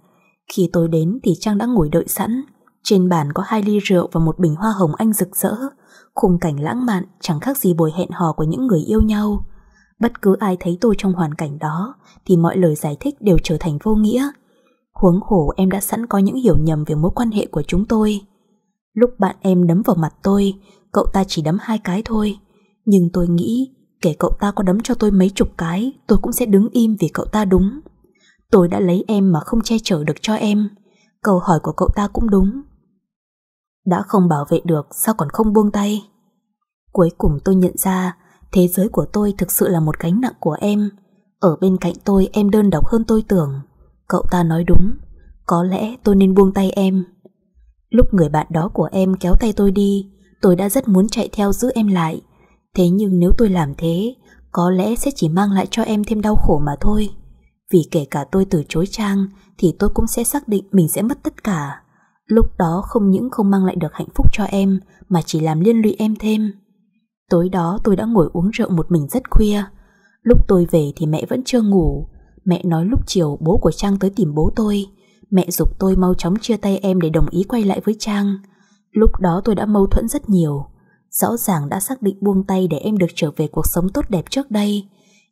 Khi tôi đến thì Trang đã ngồi đợi sẵn. Trên bàn có hai ly rượu và một bình hoa hồng anh rực rỡ. Khung cảnh lãng mạn chẳng khác gì buổi hẹn hò của những người yêu nhau bất cứ ai thấy tôi trong hoàn cảnh đó thì mọi lời giải thích đều trở thành vô nghĩa. Huống khổ em đã sẵn có những hiểu nhầm về mối quan hệ của chúng tôi. Lúc bạn em đấm vào mặt tôi, cậu ta chỉ đấm hai cái thôi. Nhưng tôi nghĩ kể cậu ta có đấm cho tôi mấy chục cái, tôi cũng sẽ đứng im vì cậu ta đúng. Tôi đã lấy em mà không che chở được cho em. Câu hỏi của cậu ta cũng đúng. Đã không bảo vệ được, sao còn không buông tay? Cuối cùng tôi nhận ra thế giới của tôi thực sự là một gánh nặng của em. Ở bên cạnh tôi em đơn độc hơn tôi tưởng. Cậu ta nói đúng, có lẽ tôi nên buông tay em. Lúc người bạn đó của em kéo tay tôi đi, tôi đã rất muốn chạy theo giữ em lại. Thế nhưng nếu tôi làm thế, có lẽ sẽ chỉ mang lại cho em thêm đau khổ mà thôi. Vì kể cả tôi từ chối Trang, thì tôi cũng sẽ xác định mình sẽ mất tất cả. Lúc đó không những không mang lại được hạnh phúc cho em, mà chỉ làm liên lụy em thêm. Tối đó tôi đã ngồi uống rượu một mình rất khuya. Lúc tôi về thì mẹ vẫn chưa ngủ. Mẹ nói lúc chiều bố của Trang tới tìm bố tôi. Mẹ dục tôi mau chóng chia tay em để đồng ý quay lại với Trang. Lúc đó tôi đã mâu thuẫn rất nhiều. Rõ ràng đã xác định buông tay để em được trở về cuộc sống tốt đẹp trước đây.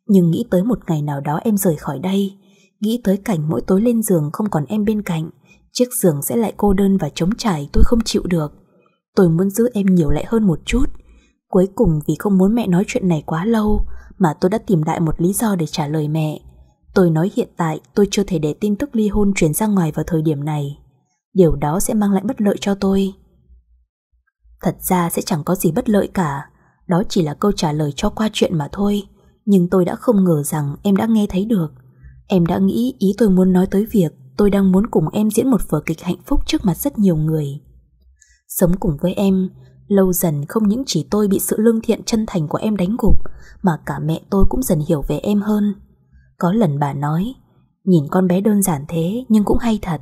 Nhưng nghĩ tới một ngày nào đó em rời khỏi đây. Nghĩ tới cảnh mỗi tối lên giường không còn em bên cạnh. Chiếc giường sẽ lại cô đơn và trống trải tôi không chịu được. Tôi muốn giữ em nhiều lại hơn một chút Cuối cùng vì không muốn mẹ nói chuyện này quá lâu mà tôi đã tìm lại một lý do để trả lời mẹ. Tôi nói hiện tại tôi chưa thể để tin tức ly hôn truyền ra ngoài vào thời điểm này. Điều đó sẽ mang lại bất lợi cho tôi. Thật ra sẽ chẳng có gì bất lợi cả. Đó chỉ là câu trả lời cho qua chuyện mà thôi. Nhưng tôi đã không ngờ rằng em đã nghe thấy được. Em đã nghĩ ý tôi muốn nói tới việc tôi đang muốn cùng em diễn một vở kịch hạnh phúc trước mặt rất nhiều người. Sống cùng với em, Lâu dần không những chỉ tôi bị sự lương thiện chân thành của em đánh gục, mà cả mẹ tôi cũng dần hiểu về em hơn. Có lần bà nói, nhìn con bé đơn giản thế nhưng cũng hay thật.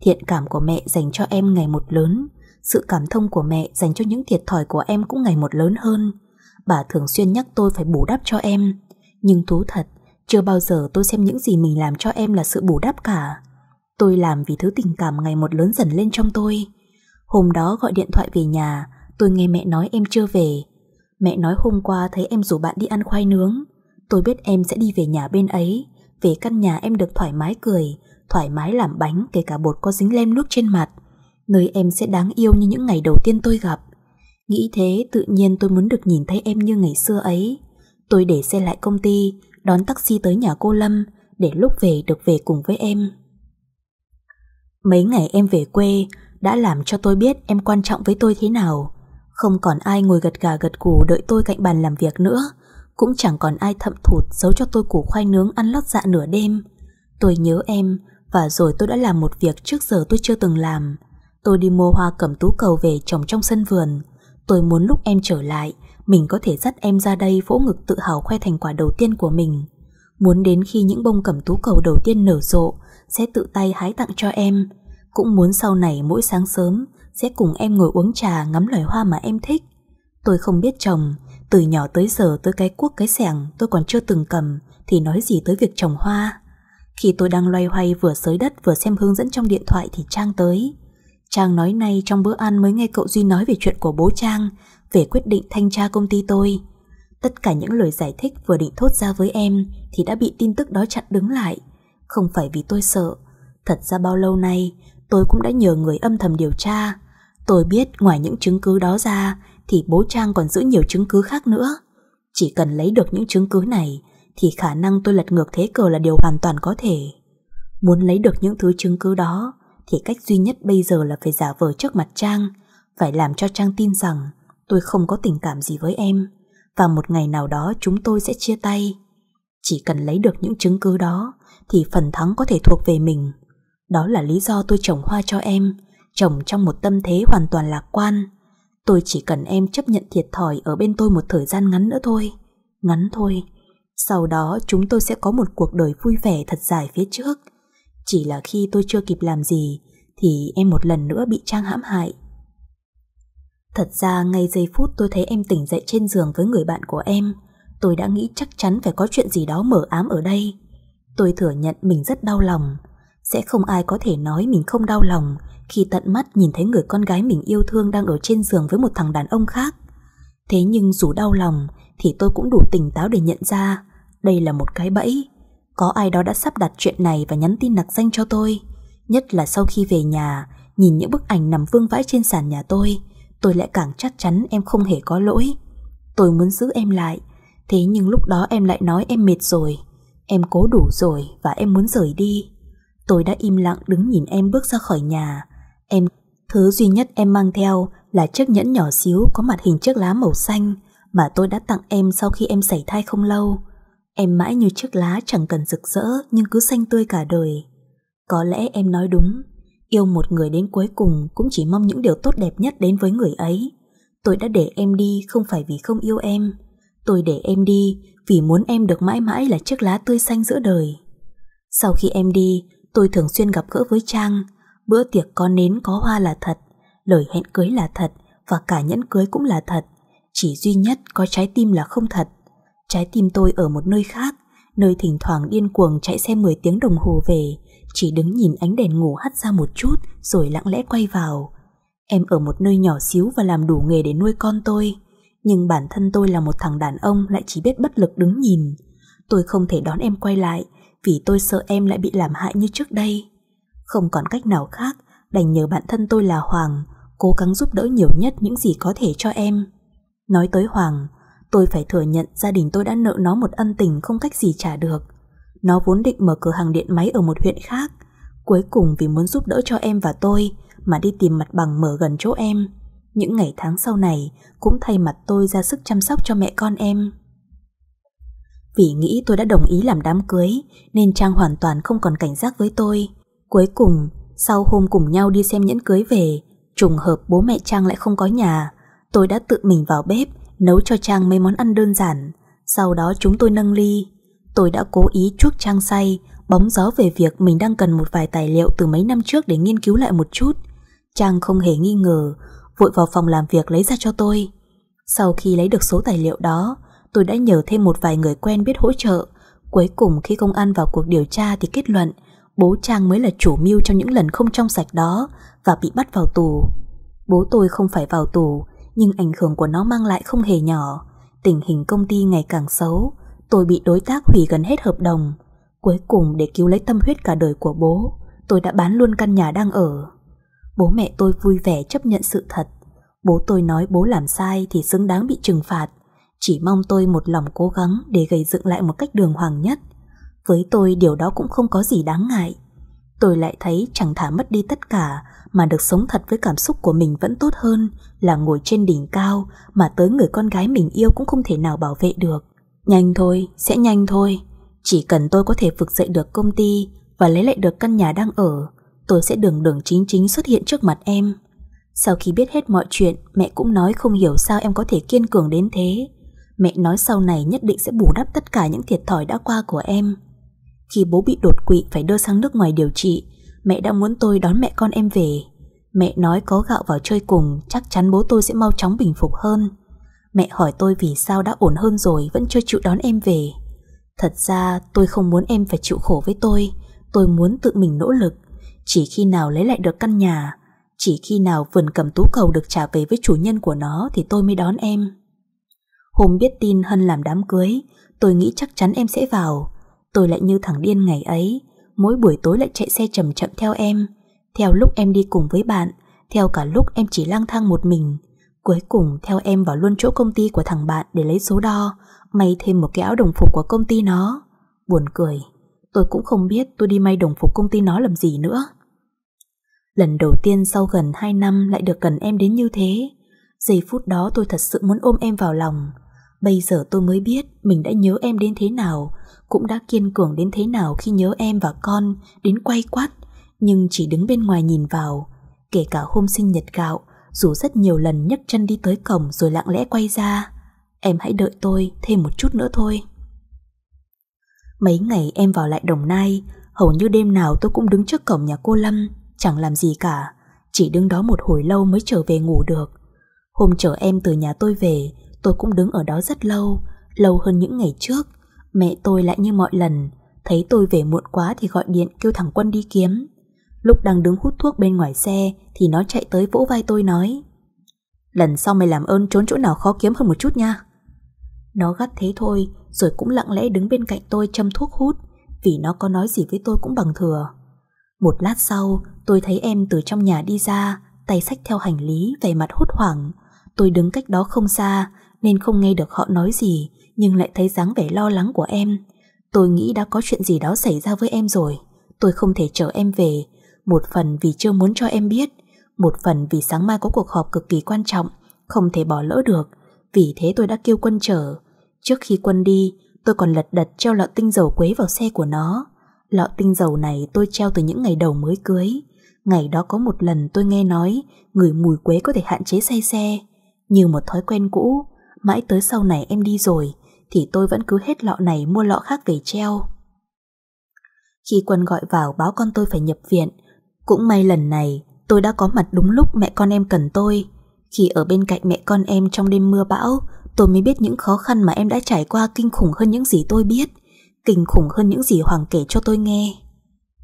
Thiện cảm của mẹ dành cho em ngày một lớn, sự cảm thông của mẹ dành cho những thiệt thòi của em cũng ngày một lớn hơn. Bà thường xuyên nhắc tôi phải bù đắp cho em. Nhưng thú thật, chưa bao giờ tôi xem những gì mình làm cho em là sự bù đắp cả. Tôi làm vì thứ tình cảm ngày một lớn dần lên trong tôi. Hôm đó gọi điện thoại về nhà, Tôi nghe mẹ nói em chưa về Mẹ nói hôm qua thấy em rủ bạn đi ăn khoai nướng Tôi biết em sẽ đi về nhà bên ấy Về căn nhà em được thoải mái cười Thoải mái làm bánh kể cả bột có dính lem nước trên mặt Nơi em sẽ đáng yêu như những ngày đầu tiên tôi gặp Nghĩ thế tự nhiên tôi muốn được nhìn thấy em như ngày xưa ấy Tôi để xe lại công ty Đón taxi tới nhà cô Lâm Để lúc về được về cùng với em Mấy ngày em về quê Đã làm cho tôi biết em quan trọng với tôi thế nào không còn ai ngồi gật gà gật củ đợi tôi cạnh bàn làm việc nữa Cũng chẳng còn ai thậm thụt giấu cho tôi củ khoai nướng ăn lót dạ nửa đêm Tôi nhớ em Và rồi tôi đã làm một việc trước giờ tôi chưa từng làm Tôi đi mua hoa cẩm tú cầu về trồng trong sân vườn Tôi muốn lúc em trở lại Mình có thể dắt em ra đây vỗ ngực tự hào khoe thành quả đầu tiên của mình Muốn đến khi những bông cẩm tú cầu đầu tiên nở rộ Sẽ tự tay hái tặng cho em Cũng muốn sau này mỗi sáng sớm sẽ cùng em ngồi uống trà ngắm loài hoa mà em thích. Tôi không biết chồng từ nhỏ tới giờ tới cái cuốc cái sẻng tôi còn chưa từng cầm thì nói gì tới việc trồng hoa. Khi tôi đang loay hoay vừa sới đất vừa xem hướng dẫn trong điện thoại thì Trang tới. Trang nói nay trong bữa ăn mới nghe cậu Duy nói về chuyện của bố Trang, về quyết định thanh tra công ty tôi. Tất cả những lời giải thích vừa định thốt ra với em thì đã bị tin tức đó chặn đứng lại. Không phải vì tôi sợ, thật ra bao lâu nay tôi cũng đã nhờ người âm thầm điều tra. Tôi biết ngoài những chứng cứ đó ra thì bố Trang còn giữ nhiều chứng cứ khác nữa. Chỉ cần lấy được những chứng cứ này thì khả năng tôi lật ngược thế cờ là điều hoàn toàn có thể. Muốn lấy được những thứ chứng cứ đó thì cách duy nhất bây giờ là phải giả vờ trước mặt Trang, phải làm cho Trang tin rằng tôi không có tình cảm gì với em và một ngày nào đó chúng tôi sẽ chia tay. Chỉ cần lấy được những chứng cứ đó thì phần thắng có thể thuộc về mình. Đó là lý do tôi trồng hoa cho em, trồng trong một tâm thế hoàn toàn lạc quan. Tôi chỉ cần em chấp nhận thiệt thòi ở bên tôi một thời gian ngắn nữa thôi. Ngắn thôi. Sau đó chúng tôi sẽ có một cuộc đời vui vẻ thật dài phía trước. Chỉ là khi tôi chưa kịp làm gì thì em một lần nữa bị Trang hãm hại. Thật ra ngay giây phút tôi thấy em tỉnh dậy trên giường với người bạn của em, tôi đã nghĩ chắc chắn phải có chuyện gì đó mở ám ở đây. Tôi thừa nhận mình rất đau lòng, sẽ không ai có thể nói mình không đau lòng khi tận mắt nhìn thấy người con gái mình yêu thương đang ở trên giường với một thằng đàn ông khác. Thế nhưng dù đau lòng thì tôi cũng đủ tỉnh táo để nhận ra đây là một cái bẫy. Có ai đó đã sắp đặt chuyện này và nhắn tin nặc danh cho tôi. Nhất là sau khi về nhà, nhìn những bức ảnh nằm vương vãi trên sàn nhà tôi, tôi lại càng chắc chắn em không hề có lỗi. Tôi muốn giữ em lại, thế nhưng lúc đó em lại nói em mệt rồi, em cố đủ rồi và em muốn rời đi. Tôi đã im lặng đứng nhìn em bước ra khỏi nhà. Em, thứ duy nhất em mang theo là chiếc nhẫn nhỏ xíu có mặt hình chiếc lá màu xanh mà tôi đã tặng em sau khi em xảy thai không lâu. Em mãi như chiếc lá chẳng cần rực rỡ nhưng cứ xanh tươi cả đời. Có lẽ em nói đúng, yêu một người đến cuối cùng cũng chỉ mong những điều tốt đẹp nhất đến với người ấy. Tôi đã để em đi không phải vì không yêu em. Tôi để em đi vì muốn em được mãi mãi là chiếc lá tươi xanh giữa đời. Sau khi em đi, tôi thường xuyên gặp gỡ với Trang. Bữa tiệc có nến có hoa là thật, lời hẹn cưới là thật và cả nhẫn cưới cũng là thật. Chỉ duy nhất có trái tim là không thật. Trái tim tôi ở một nơi khác, nơi thỉnh thoảng điên cuồng chạy xe 10 tiếng đồng hồ về, chỉ đứng nhìn ánh đèn ngủ hắt ra một chút rồi lặng lẽ quay vào. Em ở một nơi nhỏ xíu và làm đủ nghề để nuôi con tôi. Nhưng bản thân tôi là một thằng đàn ông lại chỉ biết bất lực đứng nhìn. Tôi không thể đón em quay lại, vì tôi sợ em lại bị làm hại như trước đây. Không còn cách nào khác, đành nhờ bạn thân tôi là Hoàng, cố gắng giúp đỡ nhiều nhất những gì có thể cho em. Nói tới Hoàng, tôi phải thừa nhận gia đình tôi đã nợ nó một ân tình không cách gì trả được. Nó vốn định mở cửa hàng điện máy ở một huyện khác, cuối cùng vì muốn giúp đỡ cho em và tôi mà đi tìm mặt bằng mở gần chỗ em. Những ngày tháng sau này cũng thay mặt tôi ra sức chăm sóc cho mẹ con em. Vì nghĩ tôi đã đồng ý làm đám cưới Nên Trang hoàn toàn không còn cảnh giác với tôi Cuối cùng Sau hôm cùng nhau đi xem nhẫn cưới về Trùng hợp bố mẹ Trang lại không có nhà Tôi đã tự mình vào bếp Nấu cho Trang mấy món ăn đơn giản Sau đó chúng tôi nâng ly Tôi đã cố ý chuốc Trang say Bóng gió về việc mình đang cần một vài tài liệu Từ mấy năm trước để nghiên cứu lại một chút Trang không hề nghi ngờ Vội vào phòng làm việc lấy ra cho tôi Sau khi lấy được số tài liệu đó tôi đã nhờ thêm một vài người quen biết hỗ trợ. Cuối cùng khi công an vào cuộc điều tra thì kết luận bố Trang mới là chủ mưu trong những lần không trong sạch đó và bị bắt vào tù. Bố tôi không phải vào tù, nhưng ảnh hưởng của nó mang lại không hề nhỏ. Tình hình công ty ngày càng xấu, tôi bị đối tác hủy gần hết hợp đồng. Cuối cùng để cứu lấy tâm huyết cả đời của bố, tôi đã bán luôn căn nhà đang ở. Bố mẹ tôi vui vẻ chấp nhận sự thật. Bố tôi nói bố làm sai thì xứng đáng bị trừng phạt chỉ mong tôi một lòng cố gắng để gây dựng lại một cách đường hoàng nhất. Với tôi điều đó cũng không có gì đáng ngại. Tôi lại thấy chẳng thả mất đi tất cả mà được sống thật với cảm xúc của mình vẫn tốt hơn là ngồi trên đỉnh cao mà tới người con gái mình yêu cũng không thể nào bảo vệ được. Nhanh thôi, sẽ nhanh thôi. Chỉ cần tôi có thể vực dậy được công ty và lấy lại được căn nhà đang ở, tôi sẽ đường đường chính chính xuất hiện trước mặt em. Sau khi biết hết mọi chuyện, mẹ cũng nói không hiểu sao em có thể kiên cường đến thế. Mẹ nói sau này nhất định sẽ bù đắp tất cả những thiệt thòi đã qua của em. Khi bố bị đột quỵ phải đưa sang nước ngoài điều trị, mẹ đã muốn tôi đón mẹ con em về. Mẹ nói có gạo vào chơi cùng, chắc chắn bố tôi sẽ mau chóng bình phục hơn. Mẹ hỏi tôi vì sao đã ổn hơn rồi vẫn chưa chịu đón em về. Thật ra tôi không muốn em phải chịu khổ với tôi, tôi muốn tự mình nỗ lực. Chỉ khi nào lấy lại được căn nhà, chỉ khi nào vườn cầm tú cầu được trả về với chủ nhân của nó thì tôi mới đón em. Hôm biết tin Hân làm đám cưới, tôi nghĩ chắc chắn em sẽ vào. Tôi lại như thằng điên ngày ấy, mỗi buổi tối lại chạy xe chậm chậm theo em. Theo lúc em đi cùng với bạn, theo cả lúc em chỉ lang thang một mình. Cuối cùng theo em vào luôn chỗ công ty của thằng bạn để lấy số đo, may thêm một cái áo đồng phục của công ty nó. Buồn cười, tôi cũng không biết tôi đi may đồng phục công ty nó làm gì nữa. Lần đầu tiên sau gần 2 năm lại được gần em đến như thế. Giây phút đó tôi thật sự muốn ôm em vào lòng. Bây giờ tôi mới biết mình đã nhớ em đến thế nào, cũng đã kiên cường đến thế nào khi nhớ em và con đến quay quắt, nhưng chỉ đứng bên ngoài nhìn vào. Kể cả hôm sinh nhật gạo, dù rất nhiều lần nhấc chân đi tới cổng rồi lặng lẽ quay ra. Em hãy đợi tôi thêm một chút nữa thôi. Mấy ngày em vào lại Đồng Nai, hầu như đêm nào tôi cũng đứng trước cổng nhà cô Lâm, chẳng làm gì cả. Chỉ đứng đó một hồi lâu mới trở về ngủ được. Hôm chở em từ nhà tôi về, Tôi cũng đứng ở đó rất lâu, lâu hơn những ngày trước. Mẹ tôi lại như mọi lần, thấy tôi về muộn quá thì gọi điện kêu thằng Quân đi kiếm. Lúc đang đứng hút thuốc bên ngoài xe thì nó chạy tới vỗ vai tôi nói Lần sau mày làm ơn trốn chỗ nào khó kiếm hơn một chút nha. Nó gắt thế thôi rồi cũng lặng lẽ đứng bên cạnh tôi châm thuốc hút vì nó có nói gì với tôi cũng bằng thừa. Một lát sau tôi thấy em từ trong nhà đi ra tay sách theo hành lý vẻ mặt hốt hoảng. Tôi đứng cách đó không xa nên không nghe được họ nói gì, nhưng lại thấy dáng vẻ lo lắng của em. Tôi nghĩ đã có chuyện gì đó xảy ra với em rồi. Tôi không thể chở em về, một phần vì chưa muốn cho em biết, một phần vì sáng mai có cuộc họp cực kỳ quan trọng, không thể bỏ lỡ được. Vì thế tôi đã kêu quân chở. Trước khi quân đi, tôi còn lật đật treo lọ tinh dầu quế vào xe của nó. Lọ tinh dầu này tôi treo từ những ngày đầu mới cưới. Ngày đó có một lần tôi nghe nói người mùi quế có thể hạn chế say xe. Như một thói quen cũ, mãi tới sau này em đi rồi thì tôi vẫn cứ hết lọ này mua lọ khác về treo. Khi quân gọi vào báo con tôi phải nhập viện, cũng may lần này tôi đã có mặt đúng lúc mẹ con em cần tôi. Khi ở bên cạnh mẹ con em trong đêm mưa bão, tôi mới biết những khó khăn mà em đã trải qua kinh khủng hơn những gì tôi biết, kinh khủng hơn những gì Hoàng kể cho tôi nghe.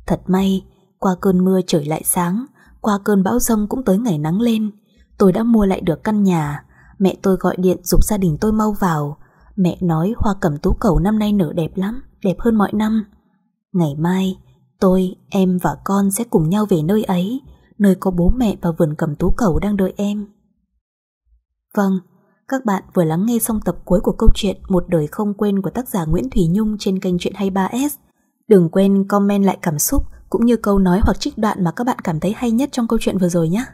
Thật may, qua cơn mưa trời lại sáng, qua cơn bão rông cũng tới ngày nắng lên, tôi đã mua lại được căn nhà mẹ tôi gọi điện dục gia đình tôi mau vào. Mẹ nói hoa cẩm tú cầu năm nay nở đẹp lắm, đẹp hơn mọi năm. Ngày mai, tôi, em và con sẽ cùng nhau về nơi ấy, nơi có bố mẹ và vườn cẩm tú cầu đang đợi em. Vâng, các bạn vừa lắng nghe xong tập cuối của câu chuyện Một đời không quên của tác giả Nguyễn thủy Nhung trên kênh Chuyện 23S. Đừng quên comment lại cảm xúc cũng như câu nói hoặc trích đoạn mà các bạn cảm thấy hay nhất trong câu chuyện vừa rồi nhé.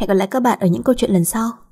Hẹn gặp lại các bạn ở những câu chuyện lần sau.